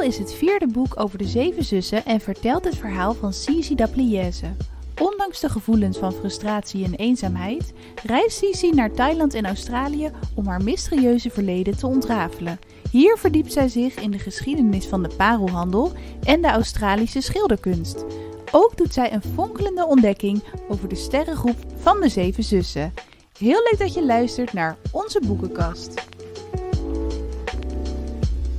is het vierde boek over de zeven zussen en vertelt het verhaal van Sisi d'Apliese. Ondanks de gevoelens van frustratie en eenzaamheid reist Sisi naar Thailand en Australië om haar mysterieuze verleden te ontrafelen. Hier verdiept zij zich in de geschiedenis van de parelhandel en de Australische schilderkunst. Ook doet zij een fonkelende ontdekking over de sterrengroep van de Zeven Zussen. Heel leuk dat je luistert naar onze boekenkast.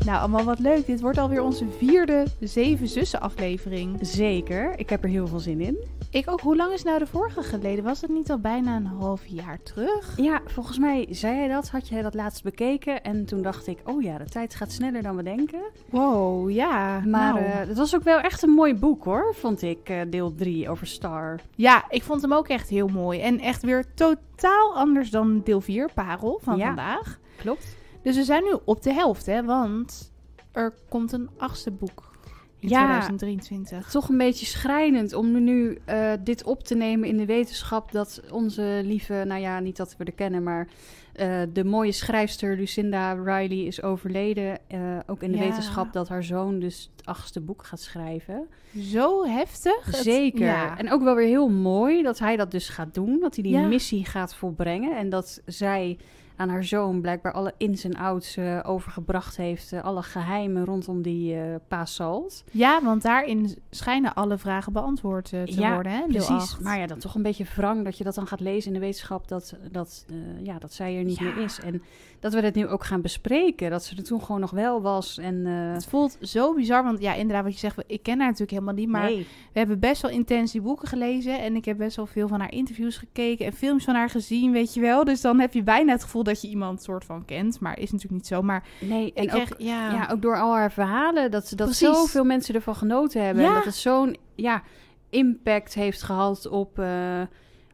Nou, allemaal wat leuk. Dit wordt alweer onze vierde Zeven Zussen aflevering. Zeker. Ik heb er heel veel zin in. Ik ook. Hoe lang is nou de vorige geleden? Was het niet al bijna een half jaar terug? Ja, volgens mij zei jij dat. Had jij dat laatst bekeken? En toen dacht ik, oh ja, de tijd gaat sneller dan we denken. Wow, ja. Maar nou. het eh, was ook wel echt een mooi boek hoor, vond ik, eh, deel 3 over Star. Ja, ik vond hem ook echt heel mooi. En echt weer totaal anders dan deel 4, Parel, van ja, vandaag. Klopt. Dus we zijn nu op de helft, hè? Want er komt een achtste boek in 2023. Toch een beetje schrijnend om nu eh, dit op te nemen in de wetenschap dat onze lieve, nou ja, niet dat we de kennen, maar eh, de mooie schrijfster Lucinda Riley is overleden. Eh, ook in de wetenschap dat haar zoon dus het achtste boek gaat schrijven. Zo heftig. Zeker. En ook wel weer heel mooi dat hij dat dus gaat doen, dat hij die missie gaat volbrengen en dat zij aan haar zoon blijkbaar alle ins en outs eh, overgebracht heeft. Eh, alle geheimen rondom die uh, eh, paasalt. Ja, want daarin schijnen alle vragen beantwoord te worden. Hè, precies. Maar ja, dat toch een beetje wrang dat je dat dan gaat lezen in de wetenschap dat, dat, ja, dat zij er niet meer is. En dat we het nu ook gaan bespreken. Dat ze er toen gewoon nog wel was. En, Het voelt zo bizar, want ja, inderdaad wat je zegt, ik ken haar natuurlijk helemaal niet. Maar we hebben best wel intens die boeken gelezen. En ik heb best wel veel van haar interviews gekeken en films van haar gezien, weet je wel. Dus dan heb je bijna het gevoel dat je iemand soort van kent, maar is natuurlijk niet zo. Maar nee, en ook, ja. ja. ook door al haar verhalen, dat, ze, dat zoveel mensen ervan genoten hebben. En dat het zo'n ja, impact heeft gehad op... Eh,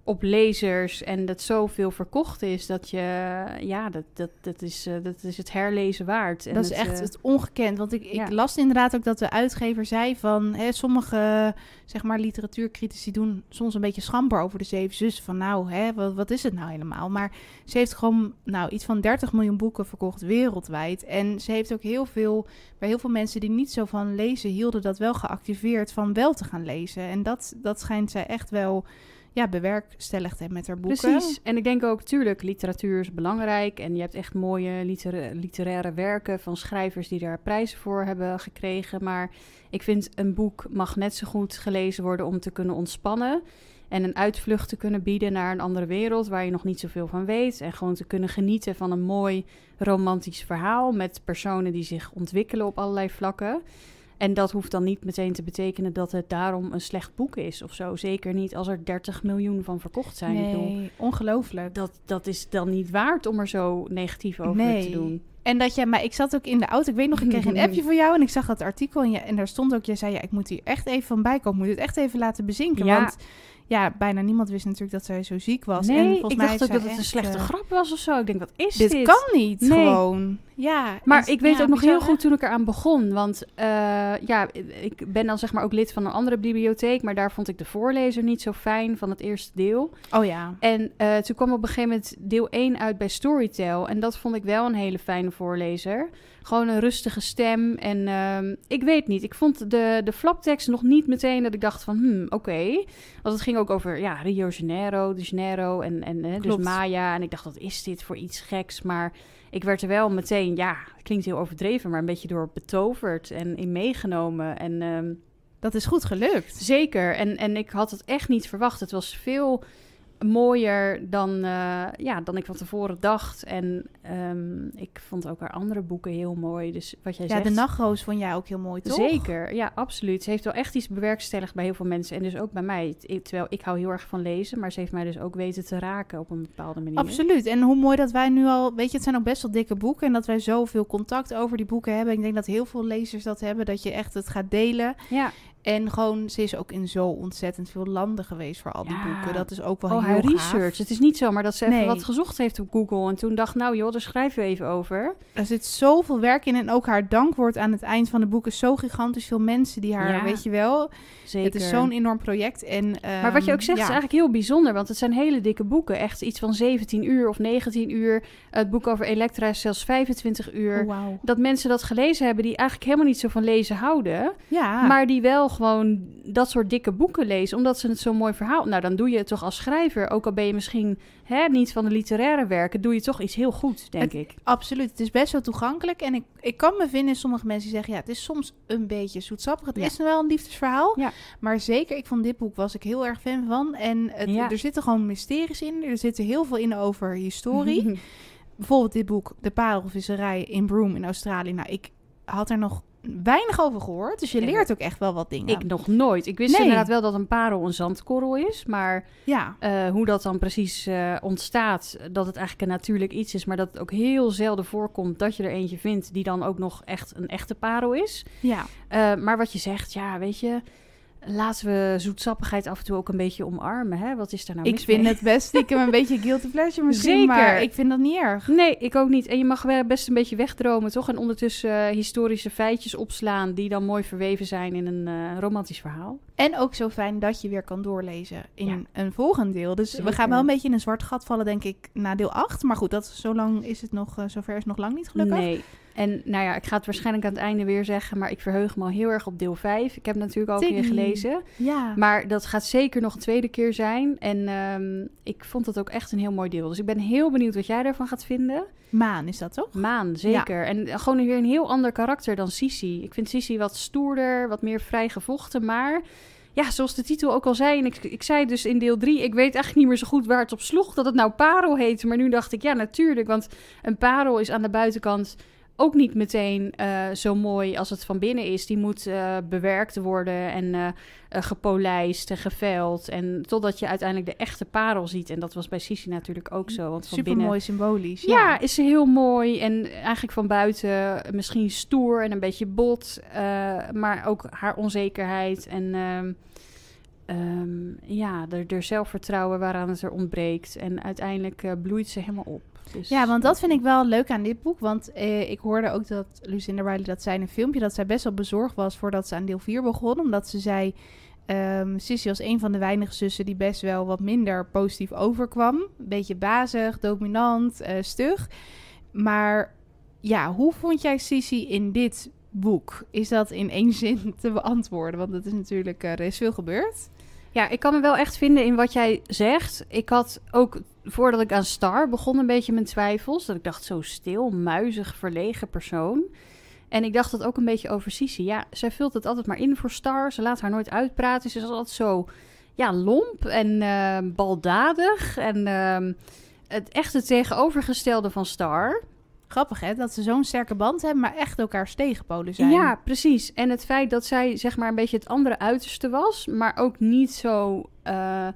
op lezers en dat zoveel verkocht is dat je, ja, dat, dat, dat, is, eh, dat is het herlezen waard. En dat is echt eh, het ongekend. Want ik, ik las inderdaad ook dat de uitgever zei van hè, sommige zeg maar, literatuurcritici doen soms een beetje schamper over de Zeven Zussen. Van nou, hè, wat, wat is het nou helemaal? Maar ze heeft gewoon nou, iets van 30 miljoen boeken verkocht wereldwijd. En ze heeft ook heel veel, bij heel veel mensen die niet zo van lezen hielden, dat wel geactiveerd van wel te gaan lezen. En dat, dat schijnt zij echt wel ja, bewerkstelligd hebt met haar boeken. Precies. En ik denk ook, tuurlijk, literatuur is belangrijk. En je hebt echt mooie literaire werken van schrijvers die daar prijzen voor hebben gekregen. Maar ik vind een boek mag net zo goed gelezen worden om te kunnen ontspannen. En een uitvlucht te kunnen bieden naar een andere wereld waar je nog niet zoveel van weet. En gewoon te kunnen genieten van een mooi romantisch verhaal met personen die zich ontwikkelen op allerlei vlakken. En dat hoeft dan niet meteen te betekenen dat het daarom een slecht boek is of zo. Zeker niet als er 30 miljoen van verkocht zijn. Nee, ongelooflijk. Dat, dat is dan niet waard om er zo negatief over te doen. En dat jij, maar ik zat ook in de auto. Ik weet nog, ik kreeg een appje van jou en ik zag dat artikel. En, je, en daar stond ook, je zei, ja, ik moet hier echt even van bijkomen. Ik moet het echt even laten bezinken. Ja. Want ja, bijna niemand wist natuurlijk dat zij zo ziek was. en volgens ik mij dacht ook dat het een slechte eh, grap was of zo. Ik denk, wat is dit? Dit kan niet, gewoon. Ja. Maar ik weet ook nog heel goed toen ik eraan begon. Want eh, ja, ik ben dan zeg maar ook lid van een andere bibliotheek. Maar daar vond ik de voorlezer niet zo fijn van het eerste deel. Oh ja. En eh, toen kwam op een gegeven moment deel 1 uit bij Storytel. En dat vond ik wel een hele fijne voorlezer. Gewoon een rustige stem. En ehm, ik weet niet, ik vond de, de flaptekst nog niet meteen dat ik dacht van, hmm, oké. Want het ging ook over ja, Rio Janeiro, de Janeiro en, en dus Maya. En ik dacht, wat is dit voor iets geks? Maar ik werd er wel meteen, ja, klinkt heel overdreven, maar een beetje door betoverd en in meegenomen. En... Ehm, dat is goed gelukt. Zeker. En, en ik had het echt niet verwacht. Het was veel mooier dan, eh, ja, dan ik van tevoren dacht. En ehm, ik vond ook haar andere boeken heel mooi. Dus wat jij ja, De Nachtroos vond jij ook heel mooi, toch? Zeker, ja, absoluut. Ze heeft wel echt iets bewerkstelligd bij heel veel mensen. En dus ook bij mij. Terwijl ik hou heel erg van lezen, maar ze heeft mij dus ook weten te raken op een bepaalde manier. Absoluut. En hoe mooi dat wij nu al... Weet je, het zijn ook best wel dikke boeken. En dat wij zoveel contact over die boeken hebben. Ik denk dat heel veel lezers dat hebben. Dat je echt het gaat delen. Ja. En gewoon, ze is ook in zo ontzettend veel landen geweest voor al die boeken. Dat is ook wel oh, heel research. Het is niet zomaar dat ze even wat gezocht heeft op Google. En toen dacht, nou joh, daar schrijf we even over. Er zit zoveel werk in. En ook haar dankwoord aan het eind van de boeken is zo gigantisch veel mensen die haar, ja. weet je wel. Het is zo'n enorm project. En, maar wat je ook ehm, zegt is eigenlijk heel bijzonder. Want het zijn hele dikke boeken. Echt iets van 17 uur of 19 uur. Het boek over Elektra is zelfs 25 uur. Oh, dat mensen dat gelezen hebben die eigenlijk helemaal niet zo van lezen houden. Ja. Maar die wel gewoon dat soort dikke boeken lezen, omdat ze het zo'n mooi verhaal. Nou, dan doe je het toch als schrijver, ook al ben je misschien hè, niet van de literaire werken, doe je toch iets heel goed, denk ik. Absoluut, het is best wel toegankelijk. En ik, ik kan me vinden, sommige mensen die zeggen, ja, het is soms een beetje zoetsappig. Het is wel een liefdesverhaal, ja. maar zeker, ik vond dit boek, was ik heel erg fan van. En ja. er zitten gewoon mysteries in, er zitten heel veel in over historie. Bijvoorbeeld dit boek, De Parelvisserij in Broome in Australië. Nou, ik had er nog weinig over gehoord. Dus je leert ook echt wel wat dingen. Ik nog nooit. Ik wist inderdaad wel dat een parel een zandkorrel is. Maar ja. Eh, hoe dat dan precies eh, ontstaat, dat het eigenlijk een natuurlijk iets is. Maar dat het ook heel zelden voorkomt dat je er eentje vindt die dan ook nog echt een echte parel is. Ja. Eh, maar wat je zegt, ja, weet je laten we zoetsappigheid af en toe ook een beetje omarmen. Hè? Wat is daar nou Ik vind het best Ik heb een beetje guilty pleasure misschien, Zeker. maar ik vind dat niet erg. Nee, ik ook niet. En je mag wel best een beetje wegdromen, toch? En ondertussen eh, historische feitjes opslaan die dan mooi verweven zijn in een eh, romantisch verhaal. En ook zo fijn dat je weer kan doorlezen in een volgend deel. Dus we gaan wel een beetje in een zwart gat vallen, denk ik, na deel 8. Maar goed, dat, zolang is het nog, eh, zover is het nog lang niet gelukkig. Nee. En nou ja, ik ga het waarschijnlijk aan het einde weer zeggen, maar ik verheug me al heel erg op deel 5. Ik heb natuurlijk al een keer gelezen. Ja. Maar dat gaat zeker nog een tweede keer zijn. En ehm, ik vond het ook echt een heel mooi deel. Dus ik ben heel benieuwd wat jij daarvan gaat vinden. Maan is dat toch? Maan, zeker. En gewoon weer een heel ander karakter dan Sisi. Ik vind Sisi wat stoerder, wat meer vrijgevochten, maar ja, zoals de titel ook al zei, en ik, ik zei dus in deel 3, ik weet eigenlijk niet meer zo goed waar het op sloeg dat het nou parel heette. Maar nu dacht ik, ja, natuurlijk, want een parel is aan de buitenkant ook niet meteen eh, zo mooi als het van binnen is. Die moet eh, bewerkt worden en uh, gepolijst en geveld. En totdat je uiteindelijk de echte parel ziet. En dat was bij Sisi natuurlijk ook zo. Want van Supermooi symbolisch. Ja. is is heel mooi. En eigenlijk van buiten misschien stoer en een beetje bot. maar ook haar onzekerheid en... Ehm, ehm, ja, de zelfvertrouwen waaraan het er ontbreekt. En uiteindelijk bloeit ze helemaal op. Dus ja, want dat vind ik wel leuk aan dit boek. Want eh, ik hoorde ook dat Lucinda Riley dat zei in een filmpje... dat zij best wel bezorgd was voordat ze aan deel 4 begon. Omdat ze zei... Um, Sissy was een van de weinige zussen die best wel wat minder positief overkwam. Een beetje bazig, dominant, eh, stug. Maar ja, hoe vond jij Sissy in dit boek? Is dat in één zin te beantwoorden? Want het is natuurlijk, uh, is veel gebeurd. Ja, ik kan me wel echt vinden in wat jij zegt. Ik had ook voordat ik aan Star begon een beetje mijn twijfels. Dat ik dacht, zo stil, muizig, verlegen persoon. En ik dacht dat ook een beetje over Sisi. Ja, zij vult het altijd maar in voor Star. Ze laat haar nooit uitpraten. Ze is altijd zo ja, lomp en eh, baldadig. En uh, het echte tegenovergestelde van Star. Grappig hè, dat ze zo'n sterke band hebben, maar echt elkaars tegenpolen zijn. Ja, precies. En het feit dat zij zeg maar een beetje het andere uiterste was, maar ook niet zo eh,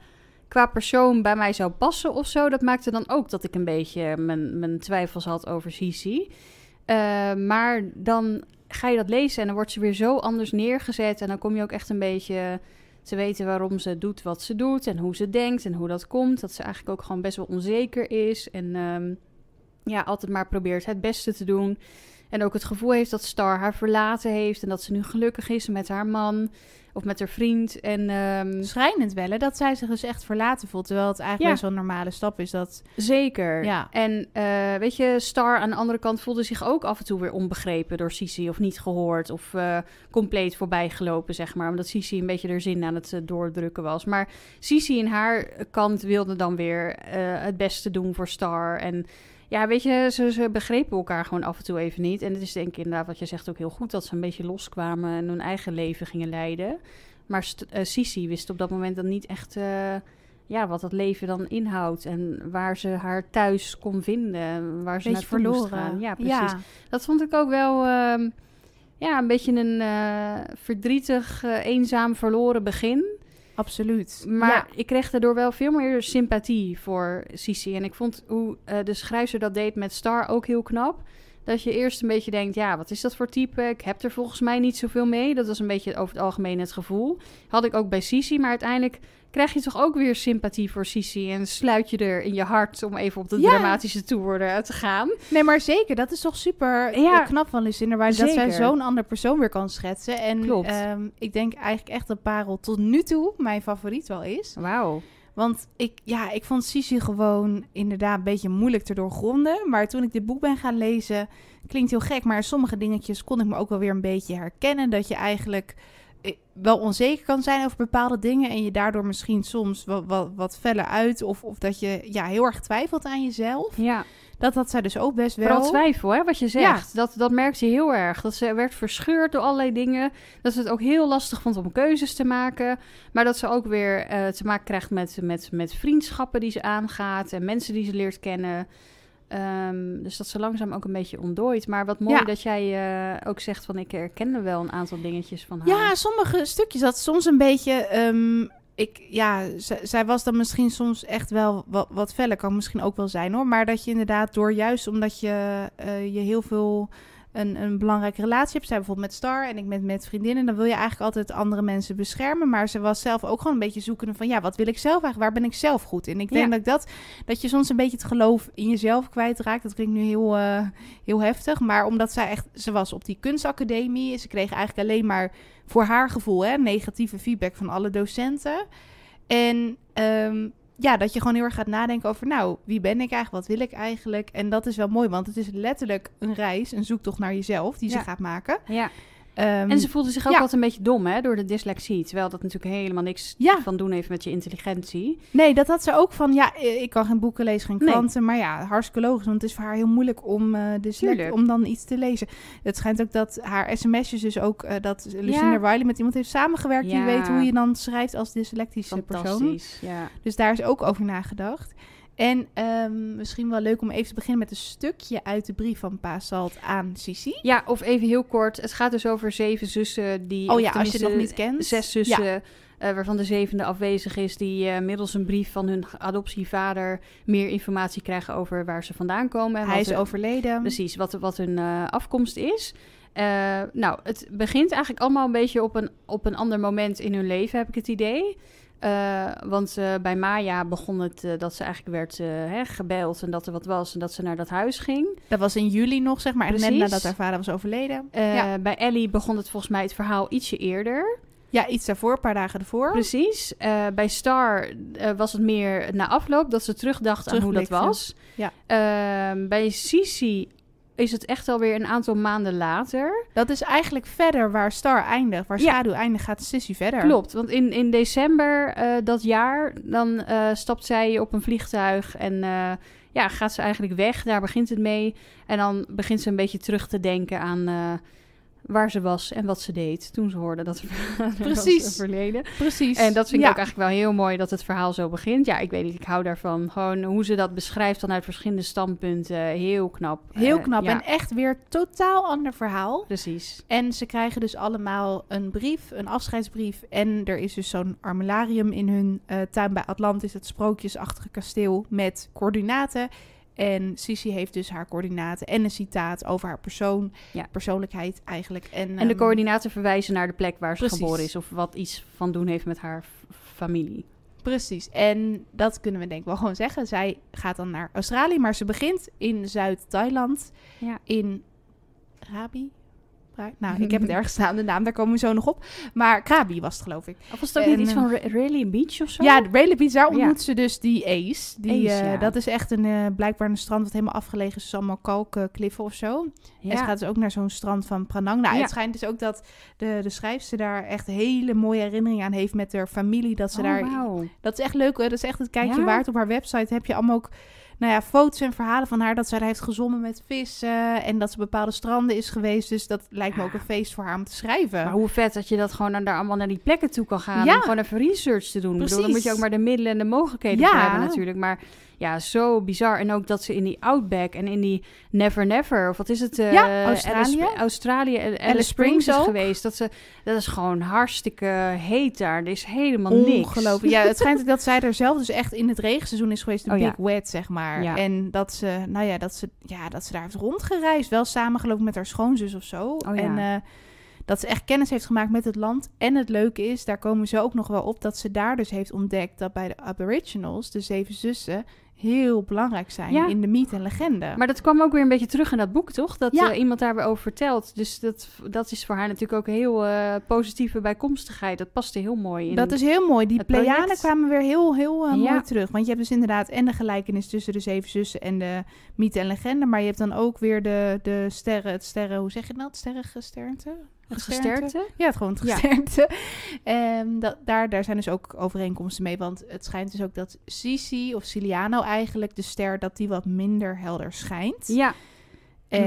qua persoon bij mij zou passen of zo, dat maakte dan ook dat ik een beetje mijn, mijn twijfels had over Sisi. Eh, maar dan ga je dat lezen en dan wordt ze weer zo anders neergezet en dan kom je ook echt een beetje te weten waarom ze doet wat ze doet en hoe ze denkt en hoe dat komt. Dat ze eigenlijk ook gewoon best wel onzeker is en... Ehm, ja, altijd maar probeert het beste te doen. En ook het gevoel heeft dat Star haar verlaten heeft. En dat ze nu gelukkig is met haar man. Of met haar vriend. En, ehm, Schrijnend wel, Dat zij zich dus echt verlaten voelt. Terwijl het eigenlijk ja. zo normale stap is. Dat... Zeker. Ja. En eh, weet je, Star aan de andere kant voelde zich ook af en toe weer onbegrepen door Sisi. Of niet gehoord. Of eh, compleet voorbijgelopen, zeg maar. Omdat Sisi een beetje er zin aan het eh, doordrukken was. Maar Sisi in haar kant wilde dan weer het beste doen voor Star. En ja, weet je, ze, ze, begrepen elkaar gewoon af en toe even niet. En het is denk ik inderdaad wat je zegt ook heel goed... dat ze een beetje loskwamen en hun eigen leven gingen leiden. Maar eh, Sisi wist op dat moment dan niet echt... Eh, ja, wat dat leven dan inhoudt en waar ze haar thuis kon vinden, waar ze naar verloren. Ja, precies. Dat vond ik ook wel ehm, ja, een beetje een eh, verdrietig, eenzaam verloren begin. Absoluut. Maar ik kreeg daardoor wel veel meer sympathie voor Sisi. En ik vond hoe eh, de schrijfster dat deed met Star ook heel knap. Dat je eerst een beetje denkt, ja, wat is dat voor type? Ik heb er volgens mij niet zoveel mee. Dat was een beetje over het algemeen het gevoel. Had ik ook bij Sisi, maar uiteindelijk krijg je toch ook weer sympathie voor Sisi en sluit je er in je hart om even op de dramatische toer eh, te gaan. Nee, maar zeker, dat is toch super eh, ja. knap van Lucinda waar dat zij zo'n ander persoon weer kan schetsen. En um, ik denk eigenlijk echt dat Parel tot nu toe mijn favoriet wel is. Wauw. Want ik, ja, ik vond Sisi gewoon inderdaad een beetje moeilijk te doorgronden. Maar toen ik dit boek ben gaan lezen, klinkt heel gek. Maar sommige dingetjes kon ik me ook wel weer een beetje herkennen. Dat je eigenlijk eh, wel onzeker kan zijn over bepaalde dingen. En je daardoor misschien soms wat, wat, wat feller uit. Of, of dat je ja, heel erg twijfelt aan jezelf. Ja. Dat had zij dus ook best wel. Vooral twijfel, hè, wat je zegt. Dat, dat merkt ze heel erg. Dat ze werd verscheurd door allerlei dingen. Dat ze het ook heel lastig vond om keuzes te maken. Maar dat ze ook weer eh, te maken krijgt met, met, met vriendschappen die ze aangaat. En mensen die ze leert kennen. Ehm, dus dat ze langzaam ook een beetje ontdooit. Maar wat mooi dat jij eh, ook zegt van ik herkende wel een aantal dingetjes van haar. Ja, sommige stukjes dat soms een beetje... Ehm, ik, ja, zij was dan misschien soms echt wel wat, wat feller. Kan misschien ook wel zijn hoor. Maar dat je inderdaad door juist omdat je, eh, je heel veel een, een belangrijke relatie hebt. Zij bijvoorbeeld met Star en ik met, met vriendinnen. Dan wil je eigenlijk altijd andere mensen beschermen. Maar ze was zelf ook gewoon een beetje zoekende van... ja, wat wil ik zelf eigenlijk? Waar ben ik zelf goed in? Ik denk dat, dat dat je soms een beetje het geloof in jezelf kwijtraakt. Dat klinkt nu heel, eh, heel heftig. Maar omdat zij echt... Ze was op die kunstacademie. Ze kreeg eigenlijk alleen maar voor haar gevoel, hè, negatieve feedback van alle docenten. En ehm, ja, dat je gewoon heel erg gaat nadenken over, nou, wie ben ik eigenlijk, wat wil ik eigenlijk? En dat is wel mooi, want het is letterlijk een reis, een zoektocht naar jezelf die ze gaat maken. Ja. Ehm, en ze voelde zich ook altijd een beetje dom hè, door de dyslexie. Terwijl dat natuurlijk helemaal niks van doen heeft met je intelligentie. Nee, dat had ze ook van, ja, ik kan geen boeken lezen, geen kranten. Maar ja, hartstikke logisch, want het is voor haar heel moeilijk om, eh, dyslect, om dan iets te lezen. Het schijnt ook dat haar sms'jes dus ook, eh, dat Lucinda ja. met iemand heeft samengewerkt. Die weet hoe je dan schrijft als dyslectische persoon. Ja. Dus daar is ook over nagedacht. En ehm, misschien wel leuk om even te beginnen met een stukje uit de brief van Pa Salt aan Sissi. Ja, of even heel kort. Het gaat dus over zeven zussen die. Oh ja, als je nog niet kent. Zes zussen. Eh, waarvan de zevende afwezig is, die eh, middels een brief van hun adoptievader meer informatie krijgen over waar ze vandaan komen. En Hij is overleden. Precies, wat, wat hun eh, afkomst is. nou, het begint eigenlijk allemaal een beetje op een, op een ander moment in hun leven, heb ik het idee. Eh, want eh, bij Maya begon het eh, dat ze eigenlijk werd gebeld en dat er wat was en dat ze naar dat huis ging. Dat was in juli nog, zeg maar, en net nadat haar vader was overleden. Bij Ellie begon het volgens mij het verhaal ietsje eerder. Ja, iets daarvoor, een paar dagen ervoor. Precies. bij Star was het meer na afloop dat ze terugdacht aan hoe dat was. Ja. Ehm, bij Sisi is het echt alweer een aantal maanden later. Dat is eigenlijk verder waar Star eindigt. Waar ja. Schaduw eindigt, gaat Sissy verder. Klopt, want in, in december eh, dat jaar... dan eh, stapt zij op een vliegtuig en... Eh, ja, gaat ze eigenlijk weg. Daar begint het mee. En dan begint ze een beetje terug te denken aan waar ze was en wat ze deed toen ze hoorde dat ze Precies. verleden. Precies. En dat vind ik ook eigenlijk wel heel mooi dat het verhaal zo begint. Ja, ik weet niet, ik hou daarvan. Gewoon hoe ze dat beschrijft vanuit verschillende standpunten. Heel knap. Heel eh, knap. En echt weer totaal ander verhaal. Precies. En ze krijgen dus allemaal een brief, een afscheidsbrief. En er is dus zo'n armelarium in hun eh, tuin bij Atlantis. Het sprookjesachtige kasteel met coördinaten. En Sissy heeft dus haar coördinaten en een citaat over haar persoon, ja. persoonlijkheid eigenlijk. En, en de ehm, coördinaten verwijzen naar de plek waar ze geboren is of wat iets van doen heeft met haar familie. Precies, en dat kunnen we denk ik wel gewoon zeggen. Zij gaat dan naar Australië, maar ze begint in Zuid-Thailand, ja. in Rabi, nou, ik heb het ergens staan, de naam, daar komen we zo nog op. Maar Krabi was het, geloof ik. Of was het ook niet iets eh, van Rayleigh Beach of zo? Ja, Rayleigh Beach, daar oh, ontmoet ze dus die Ace. Die, eh, ja. Dat is echt een, eh, blijkbaar een strand wat helemaal afgelegen is. Dus allemaal kalkkliffen of zo. Ja. En ze gaat dus ook naar zo'n strand van Pranang. Nou, het schijnt dus ook dat de, de schrijfster daar echt hele mooie herinneringen aan heeft met haar familie. Dat ze oh, daar... Dat is echt leuk, dat is echt het kijkje waard. Op haar website heb je allemaal ook nou ja, foto's en verhalen van haar dat zij heeft gezongen met vissen en dat ze bepaalde stranden is geweest. Dus dat lijkt me ook een ah. feest voor haar om te schrijven. Maar hoe vet dat je dat gewoon daar allemaal naar die plekken toe kan gaan ja. om gewoon even research te doen. Precies. Ik bedoel, dan moet je ook maar de middelen en de mogelijkheden ja. hebben natuurlijk. Maar ja, zo bizar. En ook dat ze in die Outback en in die Never Never, of wat is het? Eh, Australië. en Australië, Alice, Springs, is geweest. Dat, ze, dat is gewoon hartstikke heet daar. Er is helemaal Ongelooflijk. niks. Ongelooflijk. Ja, het schijnt dat zij er zelf dus echt in het regenseizoen is geweest. De oh Big Wet, zeg maar. En dat ze, nou ja, dat ze, ja, dat ze daar heeft rondgereisd. Wel samengelopen met haar schoonzus of zo. Oh, en eh, dat ze echt kennis heeft gemaakt met het land. En het leuke is, daar komen ze ook nog wel op, dat ze daar dus heeft ontdekt dat bij de Aboriginals, de zeven zussen, heel belangrijk zijn in de mythe en legende. Maar dat kwam ook weer een beetje terug in dat boek, toch? Dat eh, iemand daar weer over vertelt. Dus dat, dat is voor haar natuurlijk ook een heel eh, positieve bijkomstigheid. Dat paste heel mooi in. Dat is heel mooi. Die Pleiaden kwamen weer heel, heel eh, mooi terug. Want je hebt dus inderdaad en de gelijkenis tussen de zeven zussen en de mythe en legende. Maar je hebt dan ook weer de, de sterren, het sterren, hoe zeg je dat? Sterrengesternte? Het Ja, het gewoon het gesternte. Ehm, daar, daar zijn dus ook overeenkomsten mee. Want het schijnt dus ook dat Sisi of Siliano eigenlijk, de ster, dat die wat minder helder schijnt. Ja.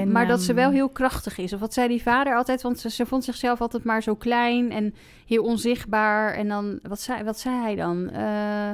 maar dat ze wel ehm, heel krachtig is. Of wat zei die vader altijd? Want ze, ze, vond zichzelf altijd maar zo klein en heel onzichtbaar. En dan, wat zei, wat zei hij dan? Uh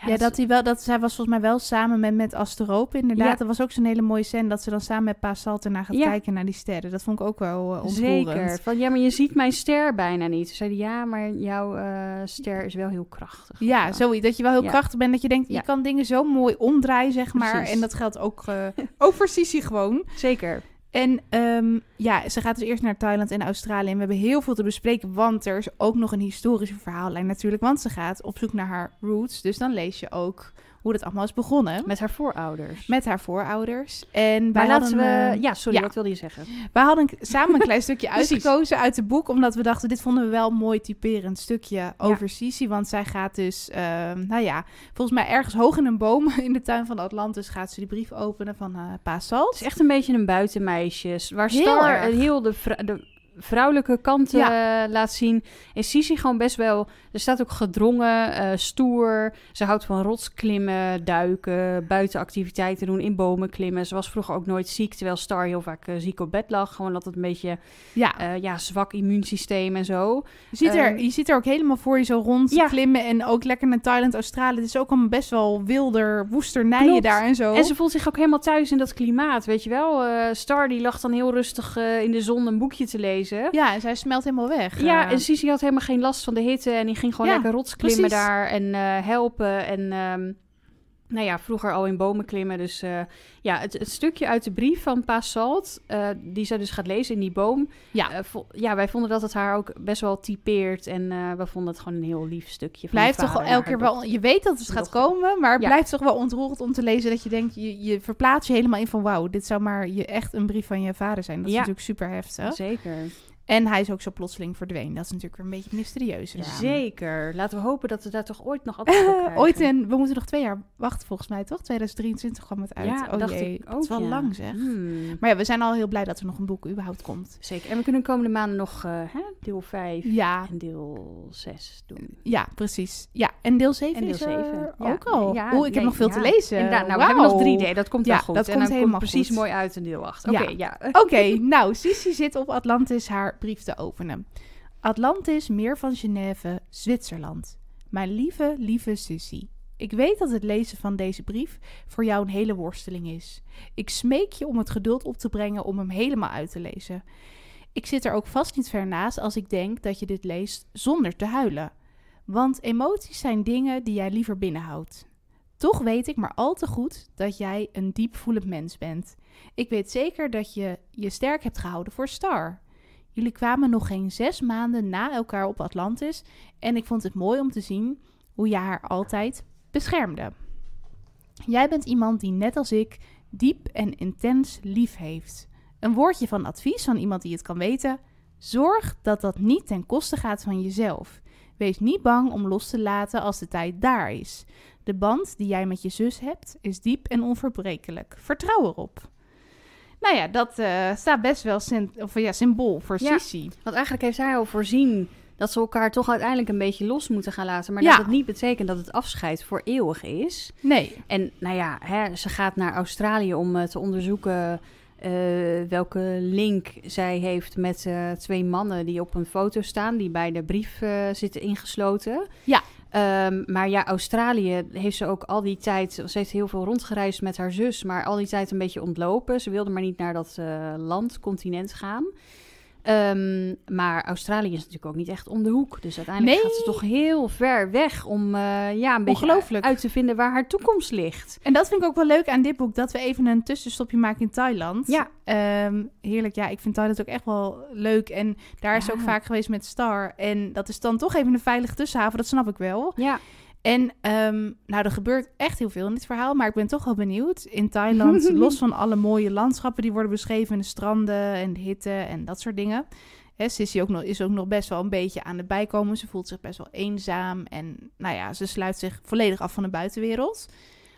ja, dat, hij wel, dat zij was volgens mij wel samen met, met Asteroop inderdaad. Dat was ook zo'n hele mooie scène dat ze dan samen met Paas Salter naar gaat kijken naar die sterren. Dat vond ik ook wel uh, ontroerend. Zeker. Van ja, maar je ziet mijn ster bijna niet. Ze zeiden ja, maar jouw eh, ster is wel heel krachtig. Ja, zoiets. Dat je wel heel krachtig bent. Dat je denkt, je kan dingen zo mooi omdraaien, zeg maar. En dat geldt ook, uh, ook voor gewoon. Zeker. En ehm, ja, ze gaat dus eerst naar Thailand en Australië. En we hebben heel veel te bespreken, want er is ook nog een historische verhaallijn natuurlijk. Want ze gaat op zoek naar haar roots. Dus dan lees je ook hoe dat allemaal is begonnen. Met haar voorouders. Met haar voorouders. En wij laten we... Eh, ja, sorry, wat wilde je zeggen? Wij hadden samen een klein stukje uitgekozen uit het boek, omdat we dachten, dit vonden we wel een mooi typerend stukje over Sisi. Want zij gaat dus, ehm, nou ja, volgens mij ergens hoog in een boom in de tuin van Atlantis gaat ze die brief openen van uh, Salt. Het is echt een beetje een buitenmeisje, waar heel heel de, de vrouwelijke kanten eh, laat zien, is Sisi gewoon best wel. Er staat ook gedrongen, eh, stoer. Ze houdt van rotsklimmen, duiken, buitenactiviteiten doen, in bomen klimmen. Ze was vroeger ook nooit ziek, terwijl Star heel vaak eh, ziek op bed lag. Gewoon dat het een beetje ja. ja, zwak immuunsysteem en zo. Je ziet, er, ehm, je ziet er ook helemaal voor je zo rond klimmen en ook lekker naar Thailand, Australië. Het is ook allemaal best wel wilder woesternijen daar en zo. En ze voelt zich ook helemaal thuis in dat klimaat, weet je wel. Star die lag dan heel rustig in de zon een boekje te lezen. Ja, en zij smelt helemaal weg. Ja, eh, en Sisi had helemaal geen last van de hitte en die ging gewoon lekker rotsklimmen daar en eh, helpen. En ehm, nou ja, vroeger al in bomen klimmen. Dus eh, ja, het, het, stukje uit de brief van Pa Salt, eh, die ze dus gaat lezen in die boom. Ja. Eh, ja, wij vonden dat het haar ook best wel typeert. En we vonden het gewoon een heel lief stukje. blijft toch elke keer wel, je weet dat het gaat komen, maar het blijft toch wel ontroerd om te lezen dat je denkt, je, je verplaatst je helemaal in van wauw, dit zou maar je echt een brief van je vader zijn. Dat is ja. natuurlijk super heftig. Zeker. En hij is ook zo plotseling verdwenen. Dat is natuurlijk weer een beetje mysterieus. Zeker. Laten we hopen dat we daar toch ooit nog uh, Ooit en we moeten nog twee jaar wachten volgens mij, toch? 2023 kwam het uit. Ja, oh jee. dat is wel lang zeg. Hmm. Maar ja, we zijn al heel blij dat er nog een boek überhaupt komt. Zeker. En we kunnen komende maanden nog eh, hè, deel 5 en deel 6 doen. Ja, precies. Ja, en deel 7 en is 7. ook al. Ja, Oeh, ik heb nog veel te lezen. Inderdaad, nou, we hebben nog 3 d Dat komt wel goed. Dat en komt dan helemaal komt precies mooi uit in deel 8. Oké, ja. Oké, nou, Sissy zit op Atlantis haar brief te openen. Atlantis, meer van Genève, Zwitserland. Mijn lieve, lieve Susie. Ik weet dat het lezen van deze brief voor jou een hele worsteling is. Ik smeek je om het geduld op te brengen om hem helemaal uit te lezen. Ik zit er ook vast niet ver naast als ik denk dat je dit leest zonder te huilen. Want emoties zijn dingen die jij liever binnenhoudt. Toch weet ik maar al te goed dat jij een diepvoelend mens bent. Ik weet zeker dat je je sterk hebt gehouden voor Star. Jullie kwamen nog geen zes maanden na elkaar op Atlantis en ik vond het mooi om te zien hoe je haar altijd beschermde. Jij bent iemand die net als ik diep en intens lief heeft. Een woordje van advies van iemand die het kan weten: zorg dat dat niet ten koste gaat van jezelf. Wees niet bang om los te laten als de tijd daar is. De band die jij met je zus hebt is diep en onverbrekelijk. Vertrouw erop. Nou ja, dat eh, staat best wel of, ja, symbool voor ja, Wat Want eigenlijk heeft zij al voorzien dat ze elkaar toch uiteindelijk een beetje los moeten gaan laten. Maar ja. dat het niet betekent dat het afscheid voor eeuwig is. Nee. En nou ja, hè, ze gaat naar Australië om eh, te onderzoeken eh, welke link zij heeft met twee mannen die op een foto staan, die bij de brief zitten ingesloten. Ja. Ehm, maar ja, Australië heeft ze ook al die tijd. Ze heeft heel veel rondgereisd met haar zus, maar al die tijd een beetje ontlopen. Ze wilde maar niet naar dat uh, land, continent gaan. Ehm, maar Australië is natuurlijk ook niet echt om de hoek. Dus uiteindelijk gaat ze toch heel ver weg om eh, ja, een beetje uit te vinden waar haar toekomst ligt. En dat vind ik ook wel leuk aan dit boek, dat we even een tussenstopje maken in Thailand. Ja. Ehm, heerlijk, ja, ik vind Thailand ook echt wel leuk. En daar is ze ook vaak geweest met Star. En dat is dan toch even een veilige tussenhaven, dat snap ik wel. Ja. En ehm, nou, er gebeurt echt heel veel in dit verhaal, maar ik ben toch wel benieuwd. In Thailand, los van alle mooie landschappen die worden beschreven, de stranden en de hitte en dat soort dingen. Hè, Sissy ook nog, is ook nog best wel een beetje aan de bijkomen. Ze voelt zich best wel eenzaam en nou ja, ze sluit zich volledig af van de buitenwereld.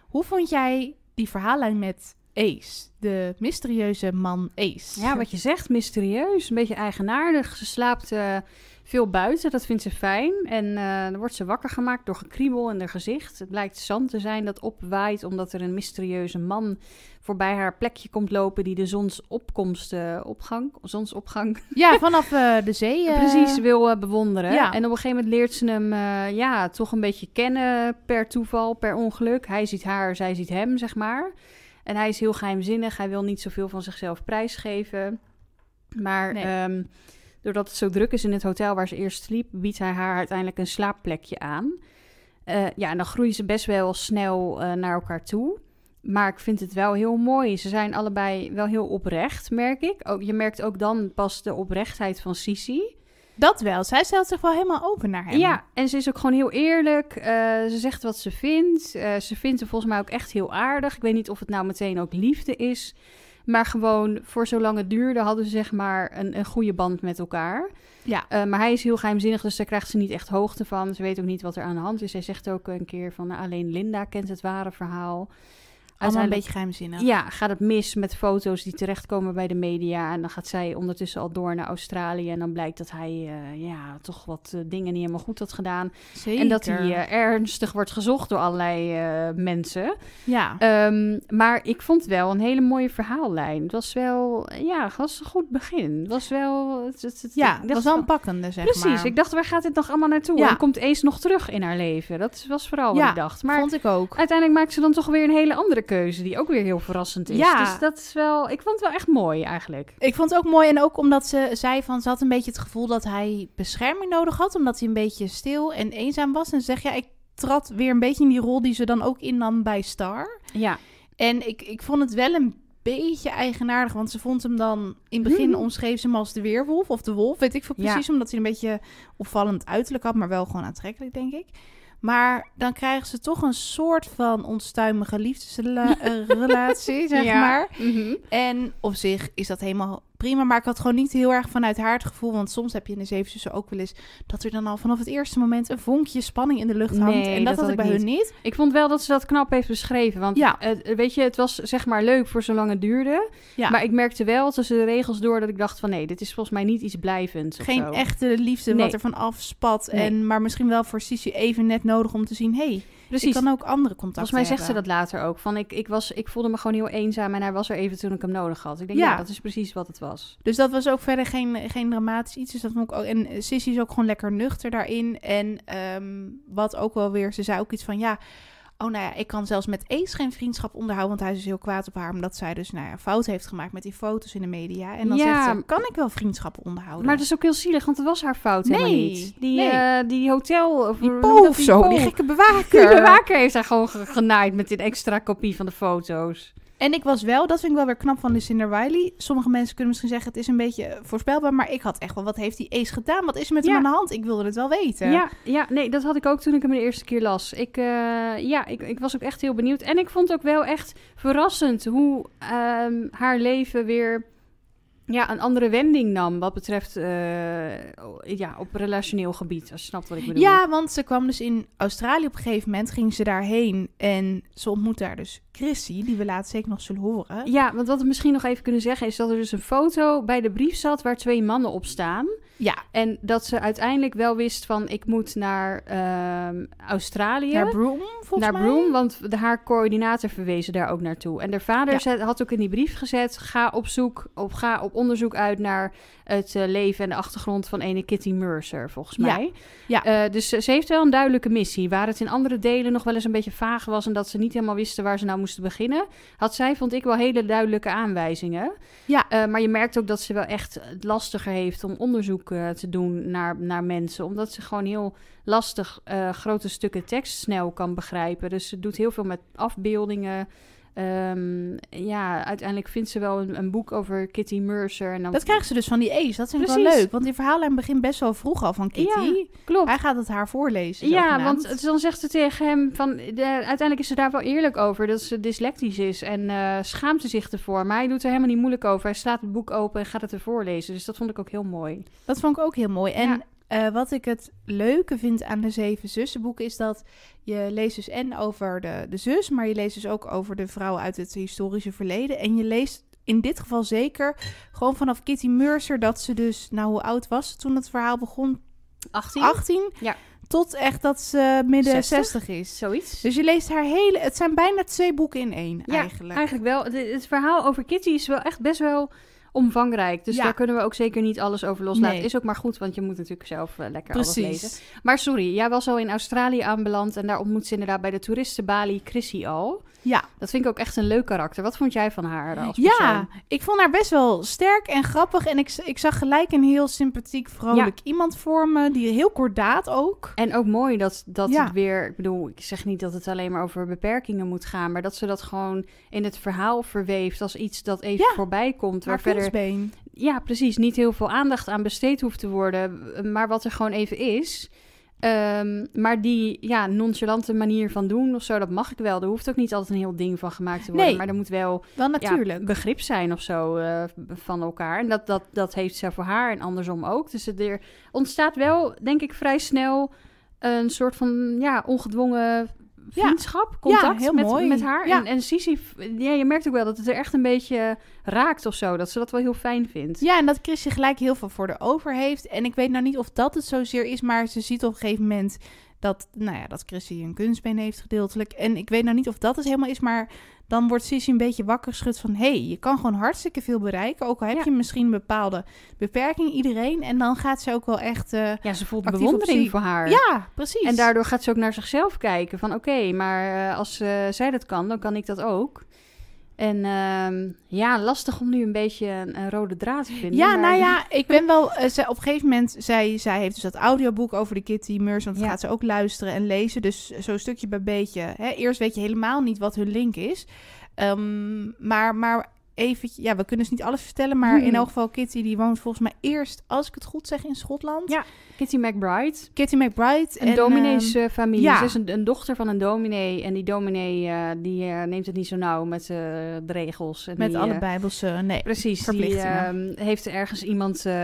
Hoe vond jij die verhaallijn met Ace, de mysterieuze man Ace? Ja, wat je zegt, mysterieus, een beetje eigenaardig. Ze slaapt... Eh, veel buiten. Dat vindt ze fijn. En uh, dan wordt ze wakker gemaakt door gekriebel in haar gezicht. Het blijkt zand te zijn dat opwaait omdat er een mysterieuze man voorbij haar plekje komt lopen die de zonsopkomst, eh, opgang, zonsopgang. Ja, vanaf eh, de zee. Precies, wil bewonderen. Ja. En op een gegeven moment leert ze hem ja, toch een beetje kennen per toeval, per ongeluk. Hij ziet haar, zij ziet hem, zeg maar. En hij is heel geheimzinnig. Hij wil niet zoveel van zichzelf prijsgeven. Maar ehm, doordat het zo druk is in het hotel waar ze eerst sliep, biedt hij haar uiteindelijk een slaapplekje aan. Eh, ja, en dan groeien ze best wel snel eh, naar elkaar toe. Maar ik vind het wel heel mooi. Ze zijn allebei wel heel oprecht, merk ik. je merkt ook dan pas de oprechtheid van Sissy. Dat wel. Zij stelt zich wel helemaal open naar hem. Ja, en ze is ook gewoon heel eerlijk. Eh, ze zegt wat ze vindt. ze vindt hem volgens mij ook echt heel aardig. Ik weet niet of het nou meteen ook liefde is. Maar gewoon voor zolang het duurde hadden ze zeg maar een, een goede band met elkaar. Ja. Eh, maar hij is heel geheimzinnig, dus daar krijgt ze niet echt hoogte van. Ze weet ook niet wat er aan de hand is. Hij zegt ook een keer van nou, alleen Linda kent het ware verhaal. Allemaal een beetje geheimzinnig. Ja, gaat het mis met foto's die terechtkomen bij de media. En dan gaat zij ondertussen al door naar Australië. En dan blijkt dat hij eh, ja, toch wat eh, dingen niet helemaal goed had gedaan. En dat hij eh, ernstig wordt gezocht door allerlei mensen. Ja. Ehm, maar ik vond wel een hele mooie verhaallijn. Het was wel, ja, het was een goed begin. Het was wel... Het, ja, het was wel een pakkende, zeg precies. maar. Precies. Ik dacht, waar gaat dit nog allemaal naartoe? Ja. En komt eens nog terug in haar leven. Dat was vooral wat ik dacht. Maar vond ik ook. uiteindelijk maakt ze dan toch weer een hele andere keuze die ook weer heel verrassend is. Ja. Dus dat is wel... Ik vond het wel echt mooi eigenlijk. Ik vond het ook mooi. En ook omdat ze zei van... Ze had een beetje het gevoel dat hij bescherming nodig had. Omdat hij een beetje stil en eenzaam was. En zeg ja, ik trad weer een beetje in die rol die ze dan ook innam bij Star. Ja. En ik, ik vond het wel een beetje eigenaardig, want ze vond hem dan in het begin hmm. omschreef ze hem als de weerwolf of de wolf, weet ik veel precies, omdat hij een beetje opvallend uiterlijk had, maar wel gewoon aantrekkelijk, denk ik. Maar dan krijgen ze toch een soort van onstuimige liefdesrelatie, eh, zeg maar. Mhm. En op zich is dat helemaal prima. Maar ik had gewoon niet heel erg vanuit haar het gevoel. Want soms heb je in de zeven ook wel eens dat er dan al vanaf het eerste moment een vonkje spanning in de lucht hangt. en dat, had ik bij niet. hun niet. Ik vond wel dat ze dat knap heeft beschreven. Want ja. Eh, weet je, het was zeg maar leuk voor zolang het duurde. Maar ik merkte wel tussen de regels door dat ik dacht van nee, dit is volgens mij niet iets blijvends. Geen zo. echte liefde wat er van afspat. En, maar misschien wel voor Sissy even net nodig om te zien. Hey, Precies. Ik kan ook andere contacten Volgens mij zegt ze dat later ook. Van ik, ik, was, ik voelde me gewoon heel eenzaam en hij was er even toen ik hem nodig had. Ik denk, ja, dat is precies wat het was. Dus dat was ook verder geen, geen dramatisch iets. Dus dat vond ik ook, en Sissy is ook gewoon lekker nuchter daarin. En ehm, wat ook wel weer, ze zei ook iets van ja Oh, nou ja, ik kan zelfs met Ace geen vriendschap onderhouden. Want hij is dus heel kwaad op haar. Omdat zij dus, nou ja, fout heeft gemaakt met die foto's in de media. En dan zegt ze, kan ik wel vriendschap onderhouden? Maar dat is ook heel zielig, want het was haar fout nee, helemaal niet. Die, eh, die hotel... Of, die poof of zo, die, die gekke bewaker. die bewaker heeft haar gewoon genaaid met dit extra kopie van de foto's. En ik was wel, dat vind ik wel weer knap van Lucinda Riley. Sommige mensen kunnen misschien zeggen het is een beetje voorspelbaar, maar ik had echt wel, wat heeft die Ace gedaan? Wat is er met hem aan de hand? Ik wilde het wel weten. Ja, ja, nee, dat had ik ook toen ik hem de eerste keer las. Ik, eh, ja, ik, ik was ook echt heel benieuwd. En ik vond ook wel echt verrassend hoe ehm, haar leven weer ja, een andere wending nam wat betreft eh, ja, op relationeel gebied, als je snapt wat ik bedoel. Ja, want ze kwam dus in Australië op een gegeven moment, ging ze daarheen en ze ontmoet daar dus Chrissy, die we later zeker nog zullen horen. Ja, want wat we misschien nog even kunnen zeggen is dat er dus een foto bij de brief zat waar twee mannen op staan. Ja. En dat ze uiteindelijk wel wist van ik moet naar ehm, Australië. Naar Broome, volgens mij. Naar Broome, want de, haar coördinator verwezen daar ook naartoe. En haar vader had ook in die brief gezet, ga op zoek, of ga op onderzoek uit naar het eh, leven en de achtergrond van ene Kitty Mercer, volgens mij. Ja. Eh, dus eh, ze heeft wel een duidelijke missie. Waar het in andere delen nog wel eens een beetje vaag was en dat ze niet helemaal wisten waar ze nou moesten beginnen, had zij, vond ik, wel hele duidelijke aanwijzingen. Ja. maar je merkt ook dat ze wel echt het lastiger heeft om onderzoek te doen naar, naar mensen, omdat ze gewoon heel lastig grote stukken tekst snel kan begrijpen. Dus ze doet heel veel met afbeeldingen. Ehm, ja, uiteindelijk vindt ze wel een, een, boek over Kitty Mercer. En dan... Dat krijgt ze dus van die Ace. Dat is wel leuk. Want die verhaallijn begint best wel vroeg al van Kitty. klopt. Hij gaat het haar voorlezen. Ja, want dan zegt ze tegen hem van... De, uiteindelijk is ze daar wel eerlijk over. Dat ze dyslectisch is en eh, schaamt ze zich ervoor. Maar hij doet er helemaal niet moeilijk over. Hij slaat het boek open en gaat het ervoor lezen. Dus dat vond ik ook heel mooi. Dat vond ik ook heel mooi. En eh, wat ik het leuke vind aan de Zeven Zussenboeken is dat je leest dus en over de, de zus, maar je leest dus ook over de vrouwen uit het historische verleden. En je leest in dit geval zeker gewoon vanaf Kitty Mercer dat ze dus, nou hoe oud was ze toen het verhaal begon? 18. 18? Ja. Tot echt dat ze midden 60? is. Zoiets. Dus je leest haar hele. Het zijn bijna twee boeken in één. Ja, eigenlijk. Eigenlijk wel. Het, het verhaal over Kitty is wel echt best wel omvangrijk. Dus daar kunnen we ook zeker niet alles over loslaten. Is ook maar goed, want je moet natuurlijk zelf eh, lekker alles lezen. Maar sorry, jij was al in Australië aanbeland en daar ontmoet ze inderdaad bij de toeristenbalie Chrissy al. Ja. Dat vind ik ook echt een leuk karakter. Wat vond jij van haar als persoon? Ja, ik vond haar best wel sterk en grappig. En ik, ik zag gelijk een heel sympathiek, vrolijk iemand voor me. Die heel kordaat ook. En ook mooi dat, dat het weer... Ik bedoel, ik zeg niet dat het alleen maar over beperkingen moet gaan. Maar dat ze dat gewoon in het verhaal verweeft als iets dat even voorbij komt. Waar verder ja, precies. Niet heel veel aandacht aan besteed hoeft te worden, maar wat er gewoon even is. Ehm, maar die ja, nonchalante manier van doen of zo, dat mag ik wel. Er hoeft ook niet altijd een heel ding van gemaakt te worden. maar er moet wel, wel natuurlijk. begrip zijn of zo eh, van elkaar. En dat, dat, dat heeft ze voor haar en andersom ook. Dus het, er ontstaat wel, denk ik, vrij snel een soort van ja, ongedwongen vriendschap, contact heel met, mooi. met haar. En, en Sisi, ja, je merkt ook wel dat het er echt een beetje raakt of zo. Dat ze dat wel heel fijn vindt. Ja, en dat Chris gelijk heel veel voor de over heeft. En ik weet nou niet of dat het zozeer is, maar ze ziet op een gegeven moment dat, nou ja, dat Chrissy een kunstbeen heeft gedeeltelijk. En ik weet nou niet of dat het helemaal is, maar dan wordt Sissy een beetje wakker geschud van... hé, hey, je kan gewoon hartstikke veel bereiken. Ook al heb je misschien een bepaalde beperking, iedereen. En dan gaat ze ook wel echt eh, Ja, ze voelt bewondering voor haar. Ja, precies. En daardoor gaat ze ook naar zichzelf kijken van... oké, maar eh, als eh, zij dat kan, dan kan ik dat ook. En ehm, ja, lastig om nu een beetje een, rode draad te vinden. Ja, nou ja, ik ben wel. Eh, ze, op een gegeven moment, zij, zij heeft dus dat audioboek over de Kitty Meurs. Want dat gaat ze ook luisteren en lezen. Dus zo stukje bij beetje. Hè. Eerst weet je helemaal niet wat hun link is. Ehm, maar, maar even, ja, we kunnen dus niet alles vertellen, maar in elk geval Kitty, die woont volgens mij eerst, als ik het goed zeg, in Schotland. Ja, Kitty McBride. Kitty McBride. Een domineesfamilie. Ehm, eh, familie. Ja. Ze is een, dochter van een dominee en die dominee eh, die eh, neemt het niet zo nauw met de regels. En met alle bijbelse, nee, precies. Die ehm, heeft er ergens iemand...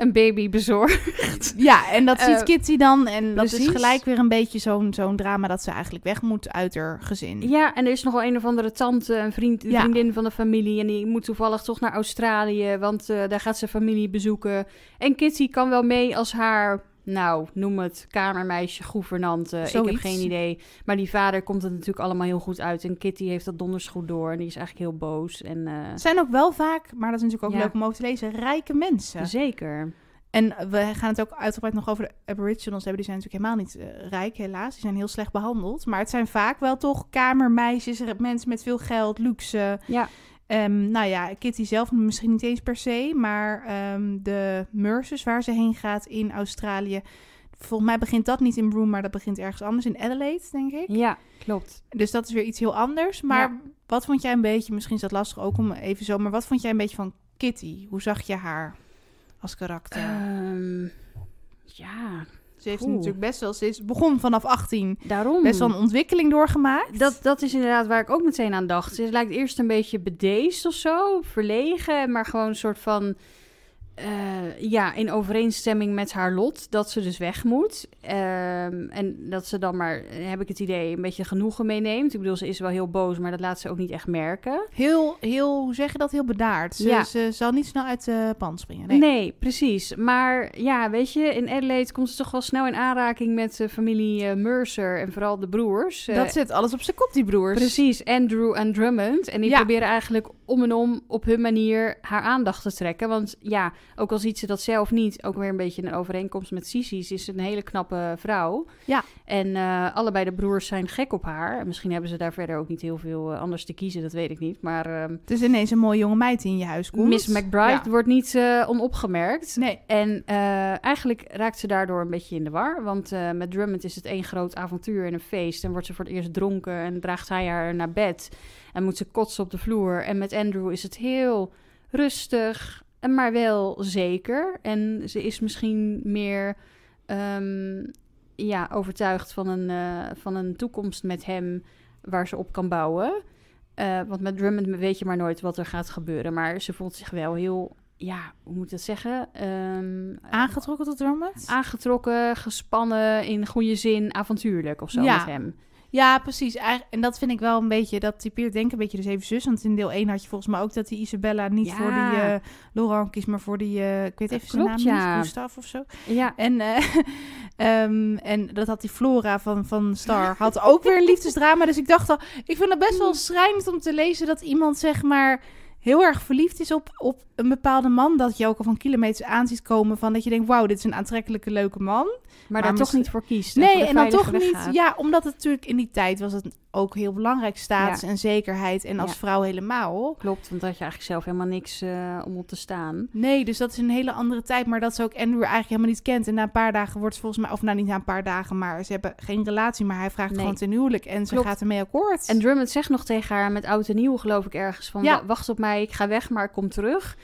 een baby bezorgd. Ja, en dat ziet eh, Kitty dan. En dat is gelijk weer een beetje zo'n zo'n drama dat ze eigenlijk weg moet uit haar gezin. Ja, en er is nog wel een of andere tante, een, vriend, ja. vriendin van de familie. En die moet toevallig toch naar Australië, want eh, daar gaat ze familie bezoeken. En Kitty kan wel mee als haar nou, noem het kamermeisje, gouvernante. Ik heb geen idee. Maar die vader komt het natuurlijk allemaal heel goed uit. En Kitty heeft dat donders goed door. En die is eigenlijk heel boos. En, uh... Zijn ook wel vaak, maar dat is natuurlijk ook leuk om over te lezen, rijke mensen. Zeker. En we gaan het ook uitgebreid nog over de Aboriginals hebben. Die zijn natuurlijk helemaal niet eh, rijk, helaas. Die zijn heel slecht behandeld. Maar het zijn vaak wel toch kamermeisjes, mensen met veel geld, luxe. Ja. Ehm, nou ja, Kitty zelf misschien niet eens per se, maar ehm, de Merces waar ze heen gaat in Australië. Volgens mij begint dat niet in Broome, maar dat begint ergens anders in Adelaide, denk ik. Ja, klopt. Dus dat is weer iets heel anders. Maar wat vond jij een beetje, misschien is dat lastig ook om even zo, maar wat vond jij een beetje van Kitty? Hoe zag je haar als karakter? Ehm, ja, ze heeft natuurlijk best wel, ze begon vanaf 18. Daarom. Best wel een ontwikkeling doorgemaakt. Dat, dat is inderdaad waar ik ook meteen aan dacht. Ze lijkt eerst een beetje bedeesd of zo, verlegen, maar gewoon een soort van eh, ja, in overeenstemming met haar lot, dat ze dus weg moet. Ehm, en dat ze dan maar, heb ik het idee, een beetje genoegen meeneemt. Ik bedoel, ze is wel heel boos, maar dat laat ze ook niet echt merken. Heel, heel hoe zeg je dat, heel bedaard. Ze, ja. ze zal niet snel uit de pan springen. Nee. nee. precies. Maar ja, weet je, in Adelaide komt ze toch wel snel in aanraking met de familie eh, Mercer en vooral de broers. Dat eh, zit alles op zijn kop, die broers. Precies, Andrew en Drummond. En die proberen eigenlijk om en om op hun manier haar aandacht te trekken. Want ja, ook al ziet ze dat zelf niet, ook weer een beetje een overeenkomst met Sisi. Ze is een hele knappe vrouw. Ja. En eh, allebei de broers zijn gek op haar. Misschien hebben ze daar verder ook niet heel veel eh, anders te kiezen, dat weet ik niet. Maar, uh, het is ineens een mooie jonge meid die in je huis komt. Miss McBride wordt niet eh, onopgemerkt. Nee. En eigenlijk raakt ze daardoor een beetje in de war. Want met Drummond is het één groot avontuur en een feest. En wordt ze voor het eerst dronken en draagt hij haar naar bed. En moet ze kotsen op de vloer. En met Andrew is het heel rustig, maar wel zeker. En ze is misschien meer ehm, ja, overtuigd van een, eh, van een toekomst met hem waar ze op kan bouwen. Eh, want met Drummond weet je maar nooit wat er gaat gebeuren. Maar ze voelt zich wel heel, ja, hoe moet ik dat zeggen? Ehm, aangetrokken tot Drummond? Aangetrokken, gespannen, in goede zin, avontuurlijk of zo met hem. Ja, precies. En dat vind ik wel een beetje, dat typeert denk ik een beetje dus even Zus. Want in deel 1 had je volgens mij ook dat die Isabella niet voor die uh, Laurent kiest, maar voor die, eh, ik weet even zijn naam ja. niet, Gustav of zo. Ja. En, eh, ehm, en dat had die Flora van, van Star, had ook weer een liefdesdrama. Dus ik dacht al, ik vind het best wel mm. schrijnend om te lezen dat iemand zeg maar heel erg verliefd is op, op een bepaalde man dat je ook al van kilometers aan ziet komen. Van dat je denkt, wauw, dit is een aantrekkelijke, leuke man. Maar, daar toch niet voor kiest. Nee, en dan toch niet. Ja, omdat het natuurlijk in die tijd was het ook heel belangrijk. Status en zekerheid. En als vrouw helemaal. Klopt, want dat je eigenlijk zelf helemaal niks eh, om op te staan. Nee, dus dat is een hele andere tijd. Maar dat ze ook Andrew eigenlijk helemaal niet kent. En na een paar dagen wordt ze volgens mij... Of nou, niet na een paar dagen, maar ze hebben geen relatie. Maar hij vraagt gewoon ten huwelijk. En ze gaat ermee akkoord. En Drummond zegt nog tegen haar met oud en nieuw geloof ik ergens van... Ja. Wacht op mij, ik ga weg, maar ik kom terug.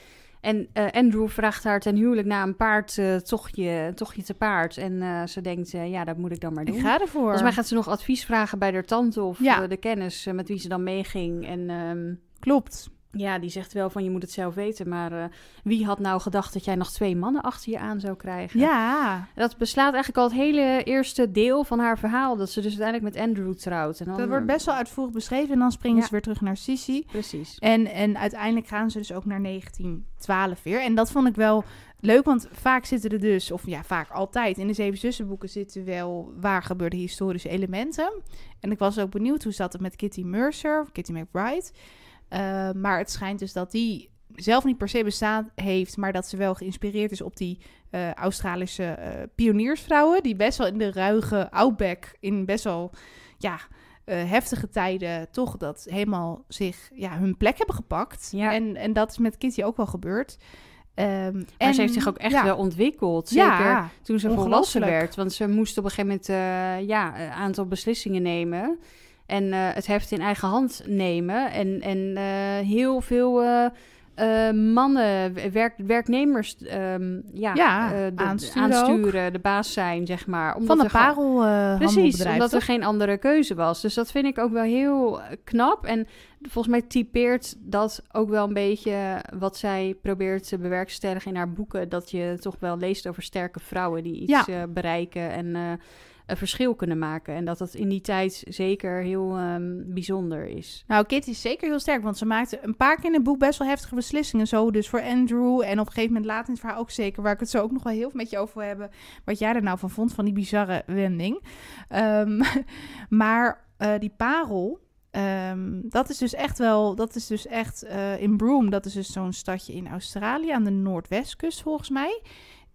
En eh, Andrew vraagt haar ten huwelijk na een paard, uh, tochtje, tochtje te paard. En eh, ze denkt, ja, dat moet ik dan maar doen. Ik ga ervoor. Volgens mij gaat ze nog advies vragen bij haar tante of de kennis met wie ze dan meeging. En, ehm, Klopt. Ja, die zegt wel van je moet het zelf weten. Maar eh, wie had nou gedacht dat jij nog twee mannen achter je aan zou krijgen? Ja. Dat beslaat eigenlijk al het hele eerste deel van haar verhaal. Dat ze dus uiteindelijk met Andrew trouwt. En dan, dat wordt eh, best wel uitvoerig beschreven. En dan springen ze weer terug naar Sissy. Precies. En, en uiteindelijk gaan ze dus ook naar 1912 weer. En dat vond ik wel leuk, want vaak zitten er dus, of ja, vaak altijd, in de Zeven Zussenboeken zitten wel waar gebeurde historische elementen. En ik was ook benieuwd hoe zat het met Kitty Mercer, Kitty McBride. Eh, maar het schijnt dus dat die zelf niet per se bestaan heeft, maar dat ze wel geïnspireerd is op die eh, Australische eh, pioniersvrouwen, die best wel in de ruige outback, in best wel ja, heftige tijden, toch dat helemaal zich ja, hun plek hebben gepakt. Ja. En, en dat is met Kitty ook wel gebeurd. Ehm, en, ze heeft zich ook echt wel ontwikkeld. Zeker ja, toen ze volwassen werd. Want ze moest op een gegeven moment een aantal beslissingen nemen. En eh, het heft in eigen hand nemen. En, en eh, heel veel eh, mannen, werknemers um, ja, aansturen, de baas zijn, zeg maar. Omdat Van de parel uh, Precies, omdat er geen andere keuze was. Dus dat vind ik ook wel heel knap. En volgens mij typeert dat ook wel een beetje wat zij probeert te bewerkstelligen in haar boeken. Dat je toch wel leest over sterke vrouwen die iets bereiken en een verschil kunnen maken. En dat dat in die tijd zeker heel ehm, bijzonder is. Nou, Kitty is zeker heel sterk, want ze maakte een paar keer in het boek best wel heftige beslissingen. Zo dus voor Andrew en op een gegeven moment laat in het verhaal ook zeker, waar ik het zo ook nog wel heel veel met je over wil hebben, wat jij er nou van vond, van die bizarre wending. Ehm, maar eh, die parel, ehm, dat is dus echt wel, dat is dus echt eh, in Broome, dat is dus zo'n stadje in Australië aan de noordwestkust volgens mij.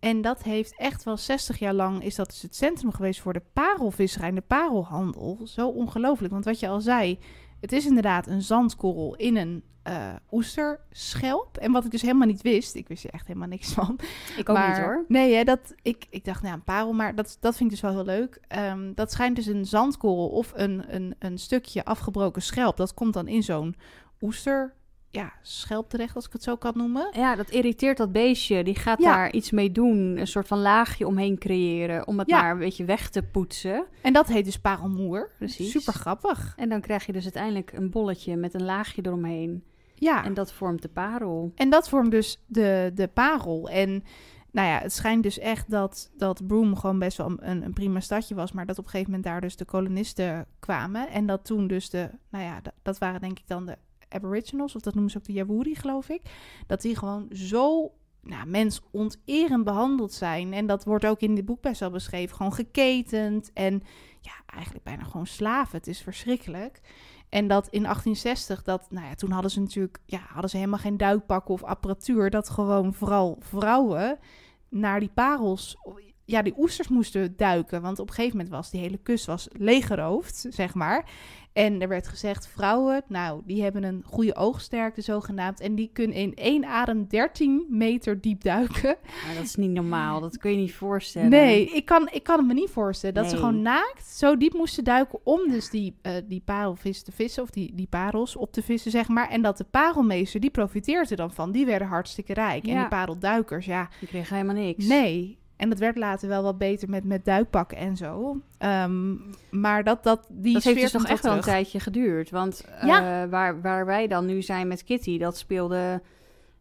En dat heeft echt wel 60 jaar lang is dat dus het centrum geweest voor de parelvisserij en de parelhandel. Zo ongelooflijk. Want wat je al zei, het is inderdaad een zandkorrel in een eh, oesterschelp. En wat ik dus helemaal niet wist, ik wist er echt helemaal niks van. Ik ook maar, niet hoor. Nee, hè, dat, ik, ik dacht, nou, een parel, maar dat, dat vind ik dus wel heel leuk. Ehm, dat schijnt dus een zandkorrel of een, een, een stukje afgebroken schelp. Dat komt dan in zo'n oester ja, schelp terecht, als ik het zo kan noemen. Ja, dat irriteert dat beestje. Die gaat daar iets mee doen. Een soort van laagje omheen creëren. Om het daar een beetje weg te poetsen. En dat heet dus parelmoer. Precies. Super grappig. En dan krijg je dus uiteindelijk een bolletje met een laagje eromheen. Ja. En dat vormt de parel. En dat vormt dus de, de parel. En nou ja, het schijnt dus echt dat, dat Broome gewoon best wel een, een prima stadje was. Maar dat op een gegeven moment daar dus de kolonisten kwamen. En dat toen dus de, nou ja, dat waren denk ik dan de Aboriginals, of dat noemen ze ook de Yawuri, geloof ik, dat die gewoon zo nou, mensonterend behandeld zijn. En dat wordt ook in dit boek best wel beschreven. Gewoon geketend en ja, eigenlijk bijna gewoon slaven. Het is verschrikkelijk. En dat in 1860, dat, nou ja, toen hadden ze natuurlijk ja, hadden ze helemaal geen duikpakken of apparatuur. Dat gewoon vooral vrouwen naar die parels, ja, die oesters moesten duiken. Want op een gegeven moment was die hele kust was legeroofd, zeg maar. En er werd gezegd, vrouwen, nou, die hebben een goede oogsterkte zogenaamd. En die kunnen in één adem 13 meter diep duiken. Maar dat is niet normaal, dat kun je niet voorstellen. Nee, ik kan, ik kan het me niet voorstellen. Dat ze gewoon naakt zo diep moesten duiken om dus die, eh, die parelvis te vissen. Of die, die parels op te vissen, zeg maar. En dat de parelmeester, die profiteerde dan van. Die werden hartstikke rijk. En die parelduikers, ja. Die kregen helemaal niks. Nee, en dat werd later wel wat beter met, met duikpakken en zo. Ehm, maar dat, dat die dat heeft dus nog echt wel een tijdje geduurd. Want eh, waar, waar wij dan nu zijn met Kitty, dat speelde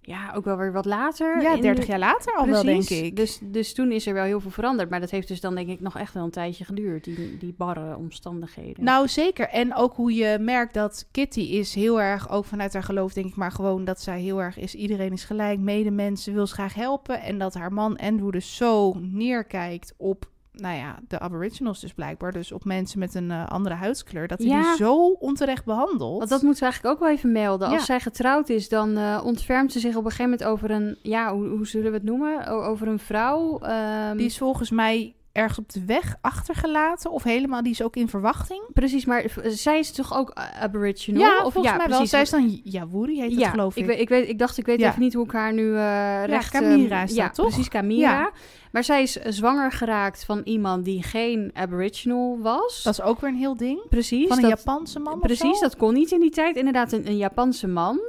ja, ook wel weer wat later. Ja, 30 jaar later al wel, denk ik. Dus, dus toen is er wel heel veel veranderd. Maar dat heeft dus dan denk ik nog echt wel een tijdje geduurd, die, die barre omstandigheden. Nou, zeker. En ook hoe je merkt dat Kitty is heel erg, ook vanuit haar geloof denk ik, maar gewoon dat zij heel erg is, iedereen is gelijk, medemensen, wil ze graag helpen. En dat haar man Andrew dus zo neerkijkt op nou ja, de aboriginals dus blijkbaar, dus op mensen met een eh, andere huidskleur, dat hij die zo onterecht behandelt. Want dat moeten we eigenlijk ook wel even melden. Als zij getrouwd is, dan eh, ontfermt ze zich op een gegeven moment over een, ja, hoe, hoe zullen we het noemen? over een vrouw. Ehm, die is volgens mij ergens op de weg achtergelaten? Of helemaal, die is ook in verwachting? Precies, maar eh, zij is toch ook eh, aboriginal? Ja, of, volgens ja, mij wel. Zij is dan Yawuri, heet het ja, geloof ik. Ik, weet, ik, weet, ik dacht, ik weet even niet hoe ik haar nu uh, recht... Ehm, ja, ja, precies, Camira. Maar zij is zwanger geraakt van iemand die geen aboriginal was. Dat is ook weer een heel ding. Precies. Van een Japanse man Precies, dat kon niet in die tijd. Inderdaad, een, een Japanse man.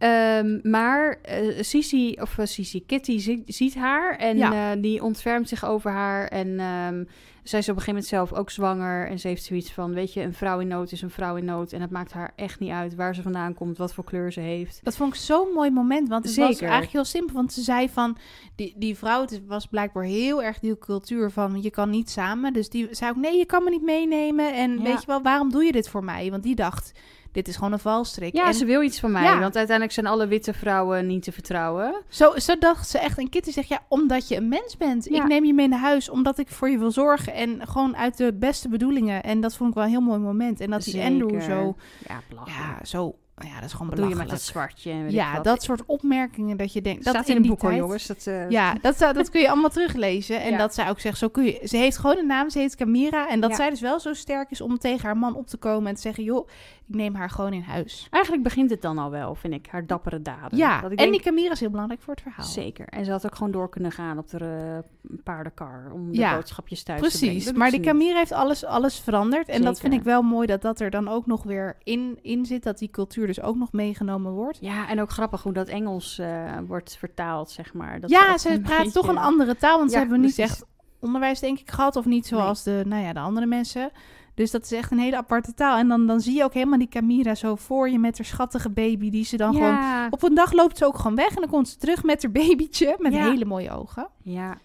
Ehm, maar uh, Sisi, of uh, Sisi, Kitty ziet haar en eh, die ontfermt zich over haar. En um, zij is op een gegeven moment zelf ook zwanger. En ze heeft zoiets van, weet je, een vrouw in nood is een vrouw in nood. En het maakt haar echt niet uit waar ze vandaan komt, wat voor kleur ze heeft. Dat vond ik zo'n mooi moment, want het Zeker. was eigenlijk heel simpel. Want ze zei van, die, die vrouw het was blijkbaar heel erg die cultuur van, je kan niet samen. Dus die zei ook, nee, je kan me niet meenemen. En weet je wel, waarom doe je dit voor mij? Want die dacht dit is gewoon een valstrik. Ja, en... ze wil iets van mij. Want uiteindelijk zijn alle witte vrouwen niet te vertrouwen. Zo, zo dacht ze echt. En Kitty zegt, ja, omdat je een mens bent. Ik neem je mee naar huis omdat ik voor je wil zorgen. En gewoon uit de beste bedoelingen. En dat vond ik wel een heel mooi moment. En dat Zeker. die Andrew zo, ja, ja, zo ja, dat is gewoon belachelijk. Doe je met dat zwartje? En weet ja, dat soort opmerkingen dat je denkt... Dat staat in een boek hoor, jongens. Dat, uh... Ja, dat, dat kun je allemaal teruglezen. En dat zij ook zegt, zo kun je... Ze heeft gewoon een naam, ze heet Kamira En dat zij dus wel zo sterk is om tegen haar man op te komen en te zeggen... joh, ik neem haar gewoon in huis. Eigenlijk begint het dan al wel, vind ik, haar dappere daden. Ja, dat ik en die Camira is heel belangrijk voor het verhaal. Zeker. En ze had ook gewoon door kunnen gaan op de paardenkar om de ja, boodschapjes thuis precies. te brengen. Precies, maar die Camira heeft alles, alles veranderd. En dat vind ik wel mooi dat dat er dan ook nog weer in, in zit, dat die cultuur dus ook nog meegenomen wordt. Ja, en ook grappig hoe dat Engels eh, wordt vertaald, zeg maar. Dat ja, ze praat toch een andere taal, want ze hebben niet echt onderwijs, denk ik, gehad. Of niet zoals de, nou ja, de andere mensen. Dus dat is echt een hele aparte taal. En dan, dan zie je ook helemaal die Kamira zo voor je met haar schattige baby. Die ze dan gewoon... Op een dag loopt ze ook gewoon weg en dan komt ze terug met haar babytje. Met hele mooie ogen. Ja.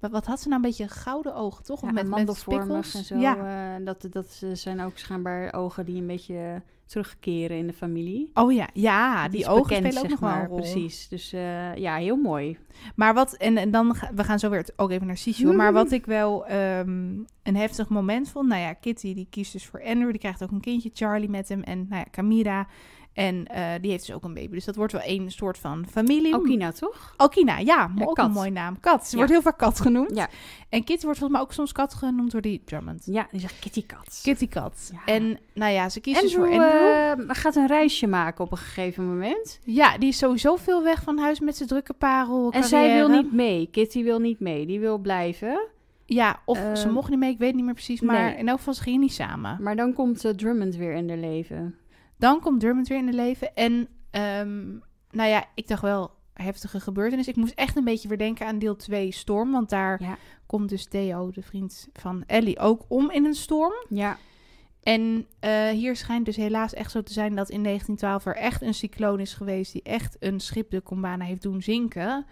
Maar wat had ze nou een beetje gouden ogen, toch? Ja, met mandelvormig en zo. Ja. Eh, dat, dat zijn ook schijnbaar ogen die een beetje terugkeren in de familie. Oh ja, ja, die, ogen bekend, spelen ook nog maar, Precies, dus eh, ja, heel mooi. Maar wat, en, en dan, we gaan zo weer ook even naar Sisio, maar wat ik wel ehm, een heftig moment vond, nou ja, Kitty die kiest dus voor Andrew, die krijgt ook een kindje, Charlie met hem en nou ja, Camilla en eh, die heeft dus ook een baby. Dus dat wordt wel één soort van familie. Okina, toch? Okina, ja. Maar ook een mooi naam. Kat. Ze wordt heel vaak kat genoemd. Ja. En Kitty wordt volgens mij ook soms kat genoemd door die Drummond. Ja, die zegt Kitty Kat. Kitty Kat. En nou ja, ze kiest dus voor En Uh, gaat een reisje maken op een gegeven moment. Ja, die is sowieso veel weg van huis met zijn drukke parel. En zij wil niet mee. Kitty wil niet mee. Die wil blijven. Ja, of ze eh, mocht niet mee, ik weet niet meer precies. Maar in elk geval, ze gingen niet samen. Maar dan komt eh, Drummond weer in haar leven. Dan komt Dermot weer in het leven. En ehm, nou ja, ik dacht wel heftige gebeurtenis. Ik moest echt een beetje weer denken aan deel 2 storm. Want daar komt dus Theo, de vriend van Ellie, ook om in een storm. Ja. En eh, hier schijnt dus helaas echt zo te zijn dat in 1912 er echt een cycloon is geweest die echt een schip de Combana heeft doen zinken.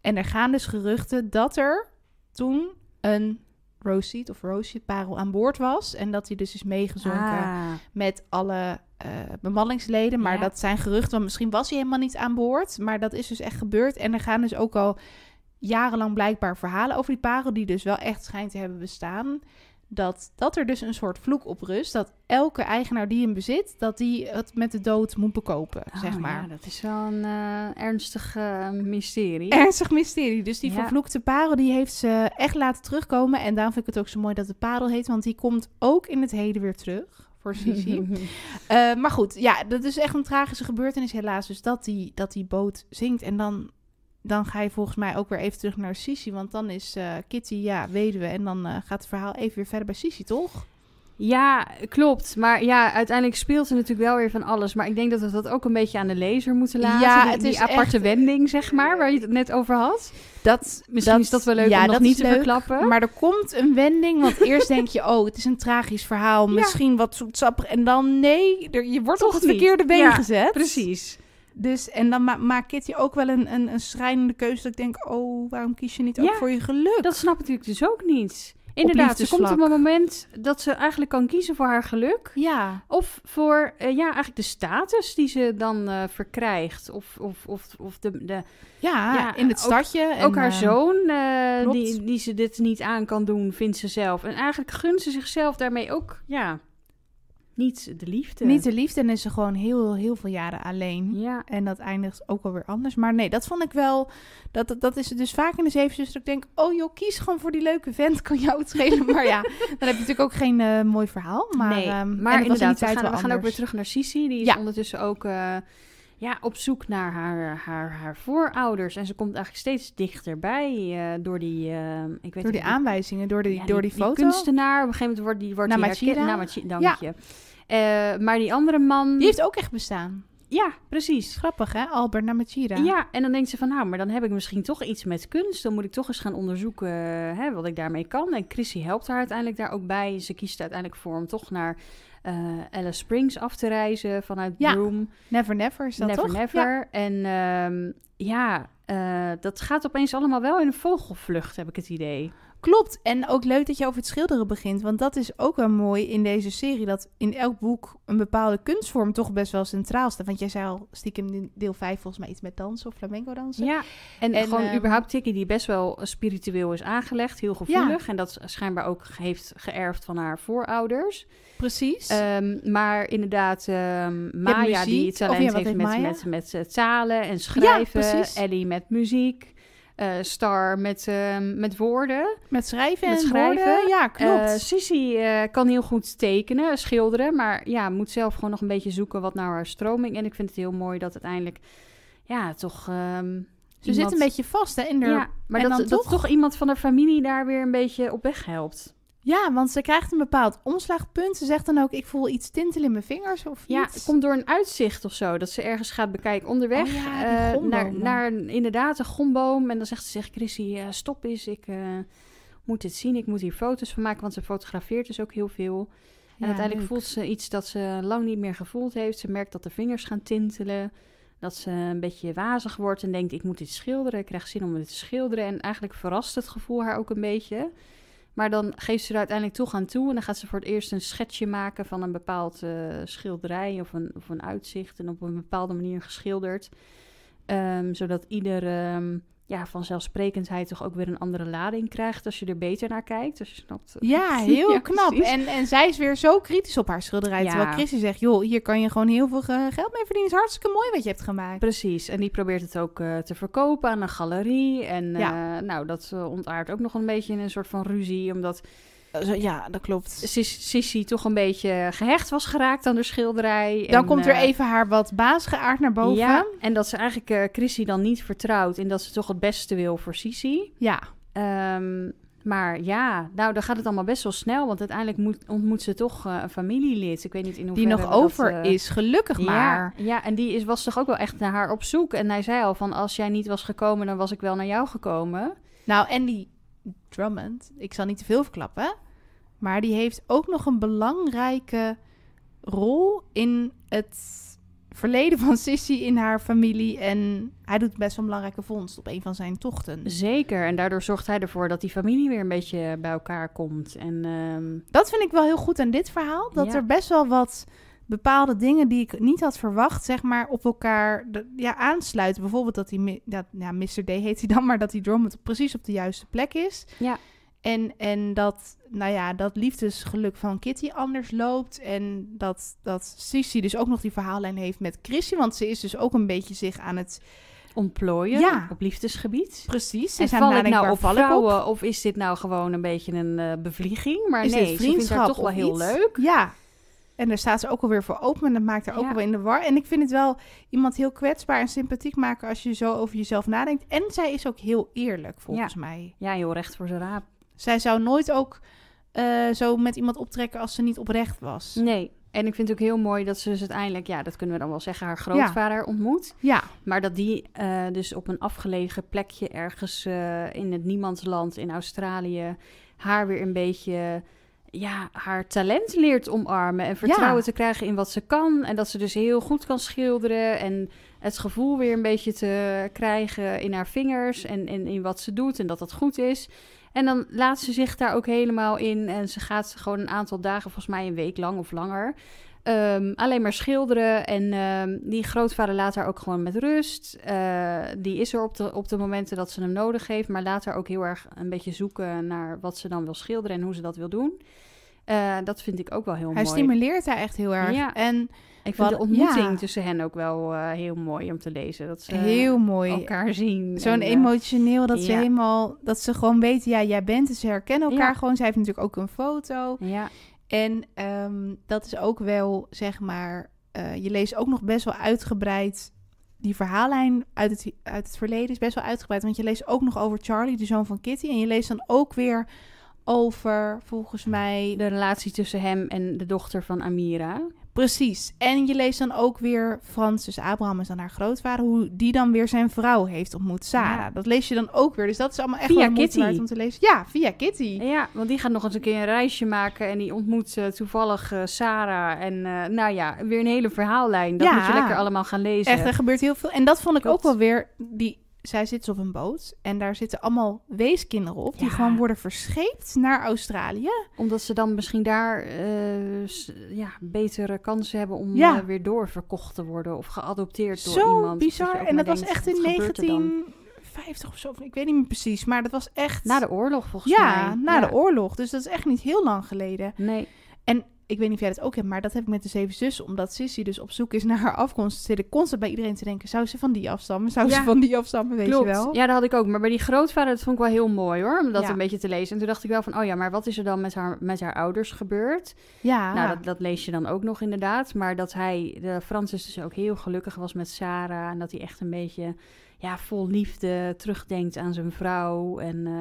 En er gaan dus geruchten dat er toen een roseet of Roosje parel aan boord was. En dat hij dus is meegezonken ah. met alle uh, bemanningsleden. Maar dat zijn geruchten, want misschien was hij helemaal niet aan boord. Maar dat is dus echt gebeurd. En er gaan dus ook al jarenlang blijkbaar verhalen over die parel... die dus wel echt schijnt te hebben bestaan. Dat, dat er dus een soort vloek op rust. Dat elke eigenaar die hem bezit, dat die het met de dood moet bekopen, oh zeg maar. Ja, dat is wel een eh, ernstig eh, mysterie. Ernstig mysterie. Dus die vervloekte parel, die heeft ze echt laten terugkomen. En daarom vind ik het ook zo mooi dat de parel heet. Want die komt ook in het heden weer terug voor Sisi. Eh, maar goed, ja, dat is echt een tragische gebeurtenis helaas. Dus dat die, dat die boot zinkt. En dan, dan ga je volgens mij ook weer even terug naar Sisi. Want dan is eh, Kitty, ja, weduwe. En dan eh, gaat het verhaal even weer verder bij Sisi, toch? Ja, klopt. Maar ja, uiteindelijk speelt ze natuurlijk wel weer van alles. Maar ik denk dat we dat ook een beetje aan de lezer moeten laten. Ja, het die, die aparte wending, zeg maar, waar je het net over had. Dat, Misschien dat, is dat wel leuk om nog niet te verklappen. Maar er komt een wending, want eerst denk je... oh, het is een tragisch verhaal, misschien wat zoetsappig. En dan nee, je wordt Toch op het verkeerde been ja, gezet. precies. Dus, en dan maakt Kitty ook wel een, een, een schrijnende keuze. Dat ik denk, oh, waarom kies je niet ook voor je geluk? Dat snap natuurlijk dus ook niet. Inderdaad, ze komt op een moment dat ze eigenlijk kan kiezen voor haar geluk. Ja. Of voor eh, ja, eigenlijk de status die ze dan eh, verkrijgt. Of, of, of, of de, de ja, in het stadje. Ook, en, ook haar eh, zoon, die, die ze dit niet aan kan doen, vindt ze zelf. En eigenlijk gunt ze zichzelf daarmee ook ja, niet de liefde. Niet de liefde en is ze gewoon heel, heel veel jaren alleen. Ja. En dat eindigt ook alweer anders. Maar nee, dat vond ik wel... Dat, dat, dat is dus vaak in de zeven dat ik denk... Oh joh, kies gewoon voor die leuke vent, kan jou het schelen. maar ja, dan heb je natuurlijk ook geen eh, mooi verhaal. Maar, nee, ehm, maar inderdaad, in we, gaan, we gaan, ook weer terug naar Sissi. Die is ja. ondertussen ook... Eh, ja, op zoek naar haar, haar, haar voorouders. En ze komt eigenlijk steeds dichterbij eh, door die, ik weet door die aanwijzingen, door, door die, door die, die, foto. kunstenaar, op een gegeven moment wordt die... Wordt Namachira. Die dank ja. je. Eh, maar die andere man... Die heeft ook echt bestaan. Ja, precies. Grappig, hè? Albert Namachira. Ja, en dan denkt ze van, nou, maar dan heb ik misschien toch iets met kunst. Dan moet ik toch eens gaan onderzoeken hè, wat ik daarmee kan. En Chrissy helpt haar uiteindelijk daar ook bij. Ze kiest uiteindelijk voor om toch naar uh, Alice Springs af te reizen vanuit ja, Never Never is dat Never toch? Never. Ja. En ehm, ja, eh, dat gaat opeens allemaal wel in een vogelvlucht, heb ik het idee. Klopt. En ook leuk dat je over het schilderen begint. Want dat is ook wel mooi in deze serie. Dat in elk boek een bepaalde kunstvorm toch best wel centraal staat. Want jij zei al stiekem deel 5 volgens mij iets met dansen of flamenco dansen. Ja, en, gewoon eh, überhaupt Tikkie die best wel spiritueel is aangelegd. Heel gevoelig. En dat schijnbaar ook heeft geërfd van haar voorouders. Precies. Ehm, maar inderdaad, um, Maya die het talent heeft, met, met, met, talen eh, en schrijven. Ja, Ellie met muziek. Eh, star met, uh, met woorden. Met schrijven met en schrijven. Ja, klopt. Uh, Sissy eh, kan heel goed tekenen, schilderen. Maar ja, moet zelf gewoon nog een beetje zoeken wat naar haar stroming. En ik vind het heel mooi dat uiteindelijk... Ja, toch... Ehm, ze zit een beetje vast hè, in Ja, maar dan dat, toch... toch iemand van de familie daar weer een beetje op weg helpt. Ja, want ze krijgt een bepaald omslagpunt. Ze zegt dan ook, ik voel iets tintelen in mijn vingers of ja, iets. het komt door een uitzicht of zo. Dat ze ergens gaat bekijken onderweg. Oh ja, eh, naar, naar inderdaad een gomboom. En dan zegt ze, zeg Chrissy, eh, stop eens. Ik eh, moet dit zien. Ik moet hier foto's van maken. Want ze fotografeert dus ook heel veel. En uiteindelijk voelt ze iets dat ze lang niet meer gevoeld heeft. Ze merkt dat de vingers gaan tintelen. Dat ze een beetje wazig wordt en denkt, ik moet dit schilderen. Ik krijg zin om het te schilderen. En eigenlijk verrast het gevoel haar ook een beetje. Maar dan geeft ze er uiteindelijk toch aan toe. En dan gaat ze voor het eerst een schetsje maken van een bepaald eh, schilderij of een, of een uitzicht. En op een bepaalde manier geschilderd. Ehm, zodat ieder ehm, ja, vanzelfsprekendheid toch ook weer een andere lading krijgt als je er beter naar kijkt. Dus je snapt. Eh, ja, heel knap. En, en zij is weer zo kritisch op haar schilderij. Terwijl Chrissy zegt, joh, hier kan je gewoon heel veel eh, geld mee verdienen. is hartstikke mooi wat je hebt gemaakt. Precies. En die probeert het ook eh, te verkopen aan een galerie. En nou, dat ontaart ook nog een beetje in een soort van ruzie. Omdat eh, ja, dat klopt. Sissy toch een beetje gehecht was geraakt aan de schilderij. Dan komt er eh, even haar wat baasgeaard naar boven. Ja, en dat ze eigenlijk uh, Chrissy dan niet vertrouwt. En dat ze toch het beste wil voor Sissy. Ja. Ehm, maar ja, nou, dan gaat het allemaal best wel snel. Want uiteindelijk moet, ontmoet ze toch een familielid. Ik weet niet in hoeverre... Die nog over is, gelukkig maar. Ja, en die is, was toch ook wel echt naar haar op zoek. En hij zei al van, als jij niet was gekomen, dan was ik wel naar jou gekomen. Nou, en die Drummond, ik zal niet te veel verklappen, maar die heeft ook nog een belangrijke rol in het verleden van Sissy in haar familie. En hij doet best wel een belangrijke vondst op een van zijn tochten. Zeker. En daardoor zorgt hij ervoor dat die familie weer een beetje bij elkaar komt. En, ehm, Dat vind ik wel heel goed aan dit verhaal. Dat er best wel wat bepaalde dingen die ik niet had verwacht, zeg maar, op elkaar ja, aansluiten. Bijvoorbeeld dat die, dat, ja, Mr. D heet hij dan, maar dat die Drummond precies op de juiste plek is. Ja. En, en dat, nou ja, dat liefdesgeluk van Kitty anders loopt. En dat, dat Sissy dus ook nog die verhaallijn heeft met Chrissy. Want ze is dus ook een beetje zich aan het ontplooien ja. op liefdesgebied. Precies. En val ik nou op vrouwen op? of is dit nou gewoon een beetje een eh, bevlieging? Maar is nee, vriendschap, ze vindt haar toch wel heel leuk. Ja, en daar staat ze ook alweer voor open. En dat maakt haar ook ja. alweer in de war. En ik vind het wel iemand heel kwetsbaar en sympathiek maken als je zo over jezelf nadenkt. En zij is ook heel eerlijk, volgens mij. Ja, heel recht voor zijn raap. Zij zou nooit ook eh, zo met iemand optrekken als ze niet oprecht was. Nee. En ik vind het ook heel mooi dat ze dus uiteindelijk, ja, dat kunnen we dan wel zeggen, haar grootvader ontmoet. Ja. Maar dat die eh, dus op een afgelegen plekje ergens eh, in het niemandsland in Australië haar weer een beetje ja, haar talent leert omarmen en vertrouwen te krijgen in wat ze kan. En dat ze dus heel goed kan schilderen en het gevoel weer een beetje te krijgen in haar vingers en, en in wat ze doet en dat dat goed is. En dan laat ze zich daar ook helemaal in en ze gaat gewoon een aantal dagen, volgens mij een week lang of langer, Ehm, alleen maar schilderen. En ehm, die grootvader laat haar ook gewoon met rust. Eh, die is er op de, op de momenten dat ze hem nodig heeft. Maar laat haar ook heel erg een beetje zoeken naar wat ze dan wil schilderen en hoe ze dat wil doen. Eh, dat vind ik ook wel heel mooi. Hij stimuleert haar echt heel erg. Ja. En ik vind de ontmoeting tussen hen ook wel eh, heel mooi om te lezen. Dat ze heel mooi elkaar zien. Zo'n emotioneel dat ze helemaal, dat ze gewoon weten, ja, jij bent. Dus ze herkennen elkaar gewoon. Zij heeft natuurlijk ook een foto. Ja. En ehm, dat is ook wel, zeg maar, eh, je leest ook nog best wel uitgebreid. Die verhaallijn uit het, uit het verleden is best wel uitgebreid. Want je leest ook nog over Charlie, de zoon van Kitty. En je leest dan ook weer over, volgens mij... De relatie tussen hem en de dochter van Amira. Precies. En je leest dan ook weer Frans, dus Abraham is dan haar grootvader, hoe die dan weer zijn vrouw heeft ontmoet, Sarah. Dat lees je dan ook weer. Dus dat is allemaal echt via wel waard om te lezen. Ja, via Kitty. Ja, want die gaat nog eens een keer een reisje maken en die ontmoet eh, toevallig eh, Sarah. En eh, nou ja, weer een hele verhaallijn. Dat moet je lekker allemaal gaan lezen. Echt, er gebeurt heel veel. En dat vond ik ook wel weer die zij zitten dus op een boot en daar zitten allemaal weeskinderen op. Die gewoon worden verscheept naar Australië. Omdat ze dan misschien daar eh, ja, betere kansen hebben om ja. Eh, weer doorverkocht te worden of geadopteerd Zo door iemand. Zo bizar. en dat was echt in 1950 of zo. Ik weet niet meer precies, maar dat was echt... Na de oorlog volgens mij. Ja, na de oorlog. Dus dat is echt niet heel lang geleden. Nee. En ik weet niet of jij dat ook hebt, maar dat heb ik met de zeven zus. Omdat Sissy dus op zoek is naar haar afkomst. Zit ik constant bij iedereen te denken, zou ze van die afstammen? Zou ze van die afstammen, weet je wel? Ja, dat had ik ook. Maar bij die grootvader, dat vond ik wel heel mooi hoor. Om dat een beetje te lezen. En toen dacht ik wel van, oh ja, maar wat is er dan met haar, met haar ouders gebeurd? Ja. Nou, dat, dat lees je dan ook nog inderdaad. Maar dat hij, de Francis dus ook heel gelukkig was met Sarah. En dat hij echt een beetje, ja, vol liefde terugdenkt aan zijn vrouw. En... Eh,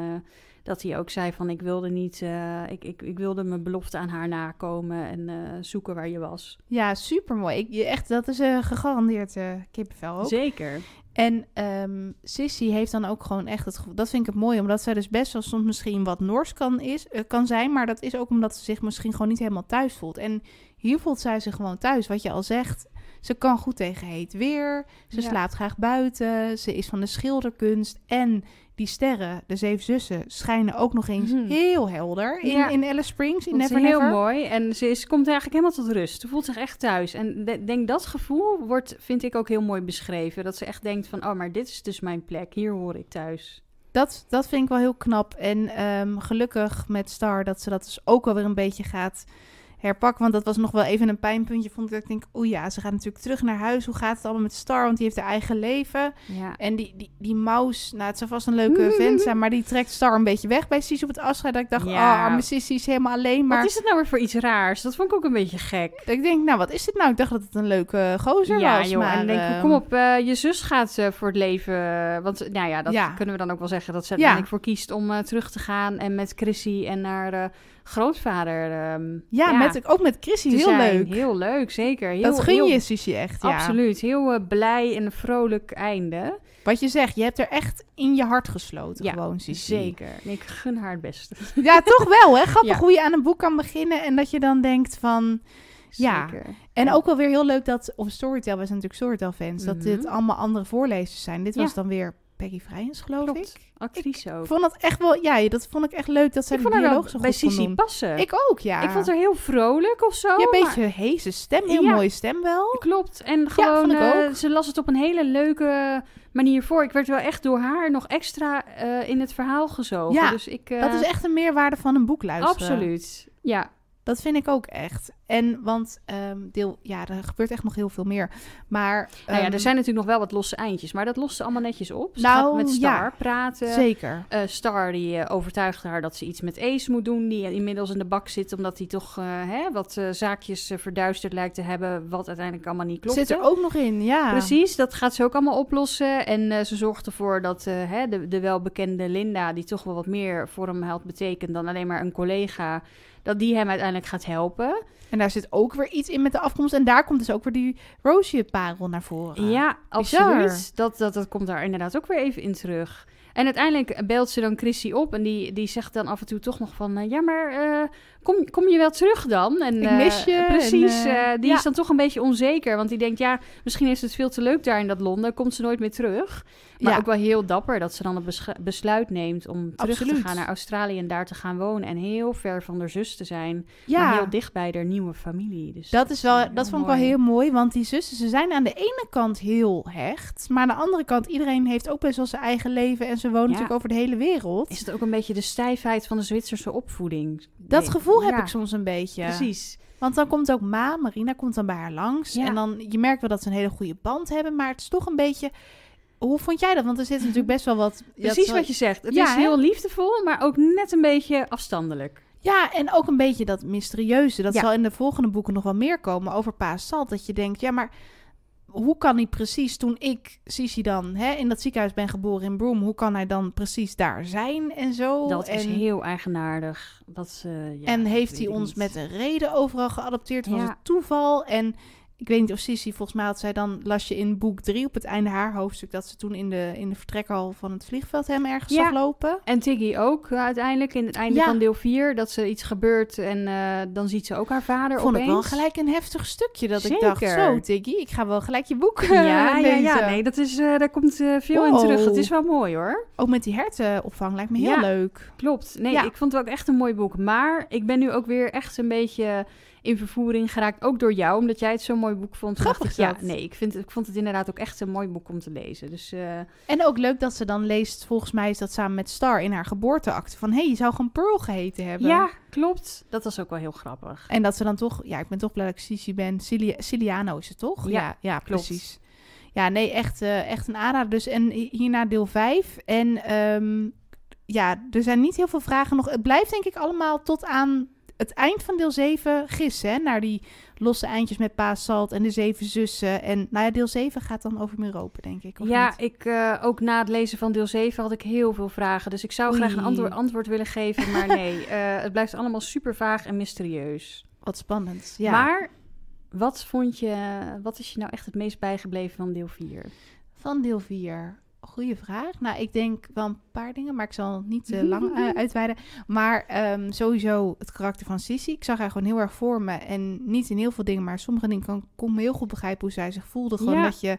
dat hij ook zei van ik wilde niet, eh, ik, ik, ik wilde mijn belofte aan haar nakomen en eh, zoeken waar je was. Ja, supermooi. Ik, echt, dat is een eh, gegarandeerd kippenvel ook. Zeker. En ehm, Sissy heeft dan ook gewoon echt het Dat vind ik het mooi, omdat zij dus best wel soms misschien wat Noors kan, is, kan zijn. Maar dat is ook omdat ze zich misschien gewoon niet helemaal thuis voelt. En hier voelt zij zich gewoon thuis. Wat je al zegt, ze kan goed tegen heet weer. Ze slaapt graag buiten. Ze is van de schilderkunst. En die sterren, de zeven zussen, schijnen ook nog eens mhm. heel helder in, in Alice Springs. In Never heel mooi. En ze is, komt eigenlijk helemaal tot rust. Ze voelt zich echt thuis. En de, denk dat gevoel wordt, vind ik ook heel mooi beschreven. Dat ze echt denkt van, oh, maar dit is dus mijn plek. Hier hoor ik thuis. Dat, dat vind ik wel heel knap. En ehm, gelukkig met Star dat ze dat dus ook alweer een beetje gaat herpak. Want dat was nog wel even een pijnpuntje. Vond ik dat ik denk, oeh ja, ze gaat natuurlijk terug naar huis. Hoe gaat het allemaal met Star? Want die heeft haar eigen leven. En die, die, die mouse, nou het zou vast een leuke vent zijn. Maar die trekt Star een beetje weg bij Sis op het afscheid. Dat ik dacht, ja. oh, arme Sissy is helemaal alleen. Maar... Wat is het nou weer voor iets raars? Dat vond ik ook een beetje gek. Ik denk, nou wat is dit nou? Ik dacht dat het een leuke gozer was. maar, en denk, eh, kom op, eh, je zus gaat ze eh, voor het leven. Want nou ja, dat kunnen we dan ook wel zeggen. Dat ze er voor kiest om terug te gaan en met Chrissy en naar grootvader. Ehm, ja, ja, met, ook met Chrissy. Heel leuk. Heel leuk, zeker. Heel, dat gun je Susie echt, ja. Absoluut. Heel eh, blij en vrolijk einde. Wat je zegt, je hebt er echt in je hart gesloten ja, gewoon, zeker. ik gun haar het beste. Ja, toch wel, hè? Grappig hoe je aan een boek kan beginnen en dat je dan denkt van... Ja, en ook wel weer heel leuk dat of Storytel, we zijn natuurlijk Storytel-fans, dat dit mhm. allemaal andere voorlezers zijn. Dit was dan weer Peggy Vrijens, geloof ik. Actrice ik ook. vond dat echt wel... Ja, dat vond ik echt leuk dat zij de dialoog zo bij passen. Ik ook, ja. Ik vond haar heel vrolijk of zo. Ja, een maar... beetje stem. Heel mooie stem wel. Klopt. En gewoon... Ja, uh, eh, ze las het op een hele leuke manier voor. Ik werd wel echt door haar nog extra eh, in het verhaal gezogen. Ja, dus ik, dat is eh, echt een meerwaarde van een boek luisteren. Absoluut. Ja, dat vind ik ook echt. En want ehm, deel, ja, er gebeurt echt nog heel veel meer. Maar nou ja, er ehm, zijn natuurlijk nog wel wat losse eindjes, maar dat lost ze allemaal netjes op. nou, met Star praten. Zeker. Eh, Star die uh, overtuigt haar dat ze iets met Ace moet doen, die inmiddels in de bak zit, omdat hij toch eh, hè, wat zaakjes verduisterd lijkt te hebben, wat uiteindelijk allemaal niet klopt. Zit er ook nog in, ja. Precies, dat gaat ze ook allemaal oplossen. En ze zorgt ervoor dat hè, de, de welbekende Linda, die toch wel wat meer voor hem had betekent dan alleen maar een collega dat die hem uiteindelijk gaat helpen. En daar zit ook weer iets in met de afkomst. En daar komt dus ook weer die Roosje-parel naar voren. Ja, absoluut. Dat, dat, dat komt daar inderdaad ook weer even in terug. En uiteindelijk belt ze dan Chrissy op en die, die zegt dan af en toe toch nog van... Eh, ja, maar eh, Kom, kom je wel terug dan? En, ik mis eh, je. precies, eh, eh, die is dan toch een beetje onzeker. Want die denkt, ja, misschien is het veel te leuk daar in dat Londen. Komt ze nooit meer terug. Maar ook wel heel dapper dat ze dan het besluit neemt om terug te gaan naar Australië en daar te gaan wonen. En heel ver van haar zus te zijn. Ja. Maar heel dicht bij haar nieuwe familie. Dus dat, is wel, dat vond ik wel heel mooi. Want die zussen, ze zijn aan de ene kant heel hecht. Maar aan de andere kant, iedereen heeft ook best wel zijn eigen leven. En ze wonen natuurlijk over de hele wereld. Is het ook een beetje de stijfheid van de Zwitserse opvoeding? Dat gevoel heb ik soms een beetje. Precies. Want dan komt ook ma, Marina komt dan bij haar langs. En dan, je merkt wel dat ze een hele goede band hebben. Maar het is toch een beetje... Hoe vond jij dat? Want er zit natuurlijk best wel wat... Precies wat, je zegt. Het ja, is heel liefdevol, maar ook net een beetje afstandelijk. Ja, en ook een beetje dat mysterieuze. Dat zal in de volgende boeken nog wel meer komen over Paas. Salt. Dat je denkt, ja, maar hoe kan hij precies, toen ik, Sisi dan, hè, in dat ziekenhuis ben geboren in Broom, hoe kan hij dan precies daar zijn en zo? Dat is heel eigenaardig. Dat ja, en heeft hij ons met een reden overal geadopteerd? Was het toeval? En ik weet niet of Sissy, volgens mij had zij dan, las je in boek 3 op het einde haar hoofdstuk, dat ze toen in de, in de vertrekhal van het vliegveld hem ergens zag lopen. En Tiggy ook eh, uiteindelijk, in het einde van deel 4, dat ze iets gebeurt en eh, dan ziet ze ook haar vader Vond opeens. ik wel gelijk een heftig stukje, dat ik dacht, zo Tiggy, ik ga wel gelijk je boek ja, eh, ja, ja, nee, dat is, daar komt veel in oh. terug. Het is wel mooi hoor. Ook met die hertenopvang lijkt me heel ja, leuk. Klopt, nee, ik vond het ook echt een mooi boek. Maar ik ben nu ook weer echt een beetje in vervoering geraakt. Ook door jou, omdat jij het zo'n mooi boek vond. Grappig ja. Nee, ik, vind, ik vond het inderdaad ook echt een mooi boek om te lezen. Dus, eh, En ook leuk dat ze dan leest, volgens mij is dat samen met Star in haar geboorteakte. Van, hé, hey, je zou gewoon Pearl geheten hebben. Ja, klopt. Dat was ook wel heel grappig. En dat ze dan toch, ja, ik ben toch blij dat ik Sisi ben. Cili Ciliano is het toch? Ja, ja, precies. Ja, nee, echt, eh, echt een aanrader. Dus en hierna deel 5. En ehm, ja, er zijn niet heel veel vragen nog. Het blijft denk ik allemaal tot aan het eind van deel 7 gissen hè, naar die losse eindjes met paaszalt en de zeven zussen. En nou ja, deel 7 gaat dan over Europa denk ik. ja, ik, eh, ook na het lezen van deel 7 had ik heel veel vragen. Dus ik zou graag een antwo antwoord willen geven, maar nee. Eh, het blijft allemaal super vaag en mysterieus. Wat spannend, ja. Maar wat vond je, wat is je nou echt het meest bijgebleven van deel 4? Van deel 4? Goeie vraag. Nou, ik denk wel een paar dingen, maar ik zal niet te eh, lang uh, uitweiden. Maar ehm, sowieso het karakter van Sissy. Ik zag haar gewoon heel erg voor me. En niet in heel veel dingen, maar sommige dingen kon kon me heel goed begrijpen hoe zij zich voelde. Gewoon dat je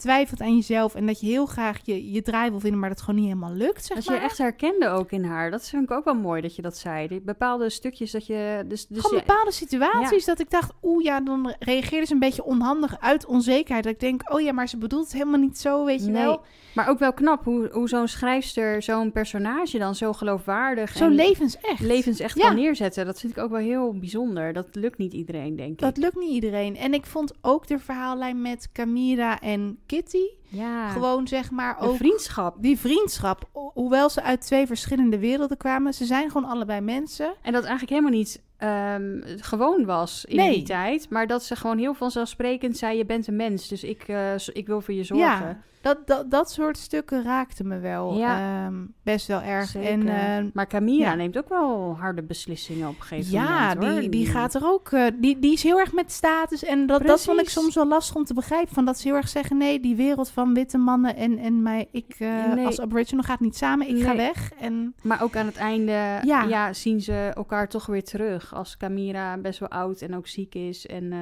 twijfelt aan jezelf en dat je heel graag je, je draai wil vinden, maar dat gewoon niet helemaal lukt. Zeg dat je echt herkende ook in haar. Dat vind ik ook wel mooi dat je dat zei. bepaalde stukjes dat je. Dus, dus gewoon bepaalde situaties dat ik dacht, oeh ja, dan reageerde ze een beetje onhandig uit onzekerheid. Dat ik denk, oh ja, maar ze bedoelt het helemaal niet zo, weet je wel. Maar ook wel knap hoe, hoe zo'n schrijfster zo'n personage dan zo geloofwaardig. Zo levens levensecht. Levensecht ja. kan neerzetten. Dat vind ik ook wel heel bijzonder. Dat lukt niet iedereen, denk ik. Dat lukt niet iedereen. En ik vond ook de verhaallijn met Kamira en Kitty. Ja. Gewoon zeg maar ook... vriendschap. Die vriendschap. Hoewel ze uit twee verschillende werelden kwamen. Ze zijn gewoon allebei mensen. En dat eigenlijk helemaal niet ehm, gewoon was in die tijd. Maar dat ze gewoon heel vanzelfsprekend zei... je bent een mens, dus ik, eh, ik wil voor je zorgen. Ja. Dat, dat, dat soort stukken raakte me wel ehm, best wel erg. En, ehm, maar Camilla neemt ook wel harde beslissingen op een gegeven ja, moment. Ja, die, die gaat er ook. Eh, die, die is heel erg met status. En dat, dat vond ik soms wel lastig om te begrijpen. Van dat ze heel erg zeggen: nee, die wereld van witte mannen en, en mij, ik uh, als Aboriginal gaat niet samen, ik ga weg. En, maar ook aan het einde ja. zien ze elkaar toch weer terug. Als Camilla best wel oud en ook ziek is. En eh,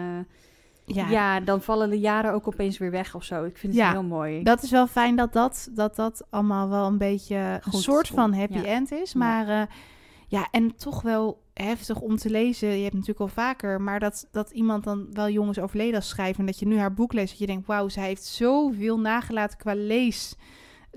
ja. ja, dan vallen de jaren ook opeens weer weg of zo. Ik vind het heel mooi. Dat is wel fijn dat dat, dat, dat allemaal wel een beetje een soort van happy end is. Maar eh, ja, en toch wel heftig om te lezen. Je hebt natuurlijk al vaker, maar dat, dat iemand dan wel jongens overleden als schrijver. En dat je nu haar boek leest, dat je denkt, wauw, zij heeft zoveel nagelaten qua lees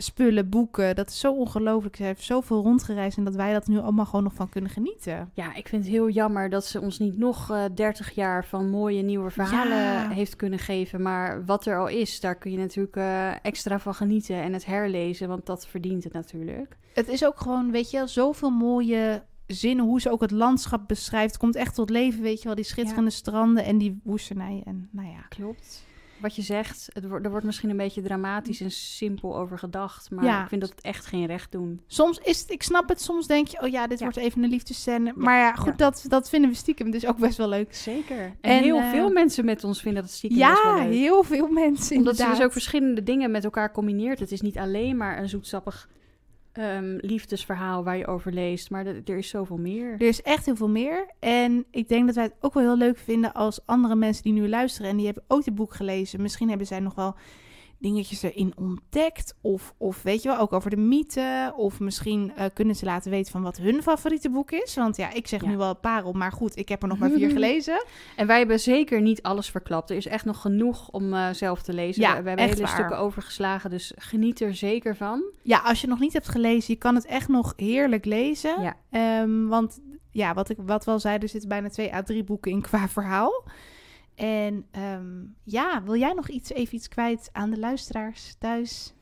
spullen, boeken. Dat is zo ongelooflijk. Ze heeft zoveel rondgereisd en dat wij dat nu allemaal gewoon nog van kunnen genieten. Ja, ik vind het heel jammer dat ze ons niet nog uh, eh, 30 jaar van mooie nieuwe verhalen heeft kunnen geven. Maar wat er al is, daar kun je natuurlijk eh, extra van genieten en het herlezen, want dat verdient het natuurlijk. Het is ook gewoon, weet je, zoveel mooie zinnen, hoe ze ook het landschap beschrijft. Komt echt tot leven, weet je wel, die schitterende stranden en die woestenij. En nou ja. Klopt wat je zegt, het wordt, er wordt misschien een beetje dramatisch en simpel over gedacht. Maar ja. ik vind dat het echt geen recht doen. Soms is het, ik snap het, soms denk je, oh ja, dit wordt even een liefdescène. Maar ja, goed, Dat, dat vinden we stiekem dus ook best wel leuk. Zeker. En, heel eh, veel mensen met ons vinden dat stiekem best wel leuk. Ja, heel veel mensen Omdat ze dus ook verschillende dingen met elkaar combineert. Het is niet alleen maar een zoetsappig Ehm, liefdesverhaal waar je over leest. Maar er is zoveel meer. Er is echt heel veel meer. En ik denk dat wij het ook wel heel leuk vinden als andere mensen die nu luisteren en die hebben ook dit boek gelezen. Misschien hebben zij nog wel dingetjes erin ontdekt. Of, of weet je wel, ook over de mythe. Of misschien eh, kunnen ze laten weten van wat hun favoriete boek is. Want ja, ik zeg nu wel parel, maar goed, ik heb er nog maar vier gelezen. En wij hebben zeker niet alles verklapt. Er is echt nog genoeg om eh, zelf te lezen. Ja, we, hebben hele stukken overgeslagen, dus geniet er zeker van. Ja, als je nog niet hebt gelezen, je kan het echt nog heerlijk lezen. Ja. Ehm, want ja, wat ik wat wel zei, er zitten bijna twee à drie boeken in qua verhaal. En ehm, ja, wil jij nog iets, even iets kwijt aan de luisteraars thuis?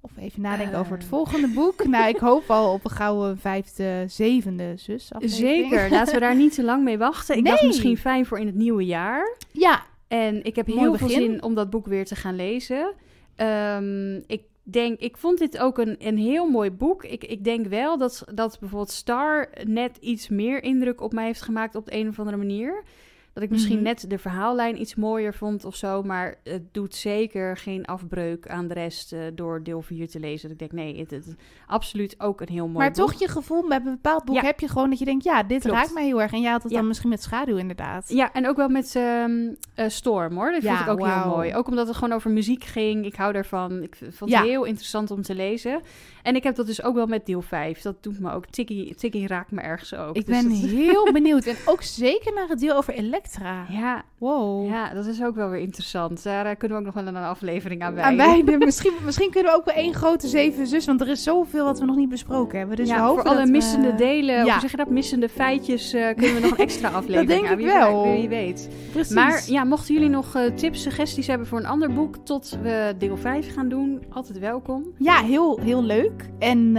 Of even nadenken over het ehm. volgende boek. nou, ik hoop al op een gouden vijfde, zevende zus. Aflevering. Zeker, laten we daar niet te lang mee wachten. Ik nee. dacht misschien fijn voor in het nieuwe jaar. Ja. En ik heb heel veel zin om dat boek weer te gaan lezen. Ehm, ik denk, ik vond dit ook een, een heel mooi boek. Ik, ik denk wel dat, dat bijvoorbeeld Star net iets meer indruk op mij heeft gemaakt op de een of andere manier. Dat ik misschien mhm. net de verhaallijn iets mooier vond of zo. Maar het doet zeker geen afbreuk aan de rest eh, door deel 4 te lezen. Dat ik denk, nee, het is absoluut ook een heel mooi Maar toch je gevoel met een bepaald boek heb je gewoon dat je denkt, ja, dit raakt mij heel erg. En jij had het dan misschien met schaduw inderdaad. Ja, en ook wel met ehm, eh, Storm hoor. Dat ja, vond ik ook wow. heel mooi. Ook omdat het gewoon over muziek ging. Ik hou daarvan. Ik vond het heel interessant om te lezen. En ik heb dat dus ook wel met deel 5. Dat doet me ook. Tikkie, tikkie raakt me ergens ook. Ik dus ben heel benieuwd. En ook zeker naar het deel over elektra ja. Wow. Ja, dat is ook wel weer interessant. Daar eh, kunnen we ook nog wel een aflevering aan wijden. Aan Misschien, misschien kunnen we ook wel één grote zeven zus, want er is zoveel wat we nog niet besproken hebben. Dus ja, voor alle missende delen, ja. hoe zeg je dat, missende feitjes, eh, kunnen we nog een extra aflevering dat denk Wie ik wel. weet. Precies. Maar ja, mochten jullie nog eh, tips, suggesties hebben voor een ander boek, tot we deel 5 gaan doen, altijd welkom. Ja, heel, heel leuk. En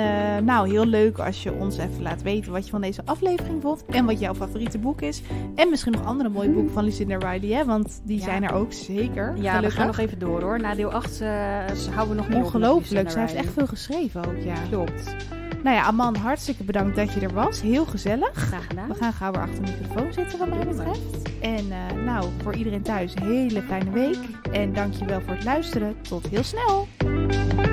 nou, heel leuk als je ons even laat weten wat je van deze aflevering vond en wat jouw favoriete boek is. En misschien nog andere mooi boek van Lucinda Riley, hè? Want die zijn er ook zeker. Ja, we gaan nog even door hoor. Na deel 8 uh, eh, houden we nog Ongelooflijk. Ze heeft echt veel geschreven ook, ja. Klopt. Nou ja, Aman, hartstikke bedankt dat je er was. Heel gezellig. Graag gedaan. We gaan gauw weer achter de microfoon zitten, wat mij betreft. En eh, nou, voor iedereen thuis, hele fijne week. En dankjewel voor het luisteren. Tot heel snel.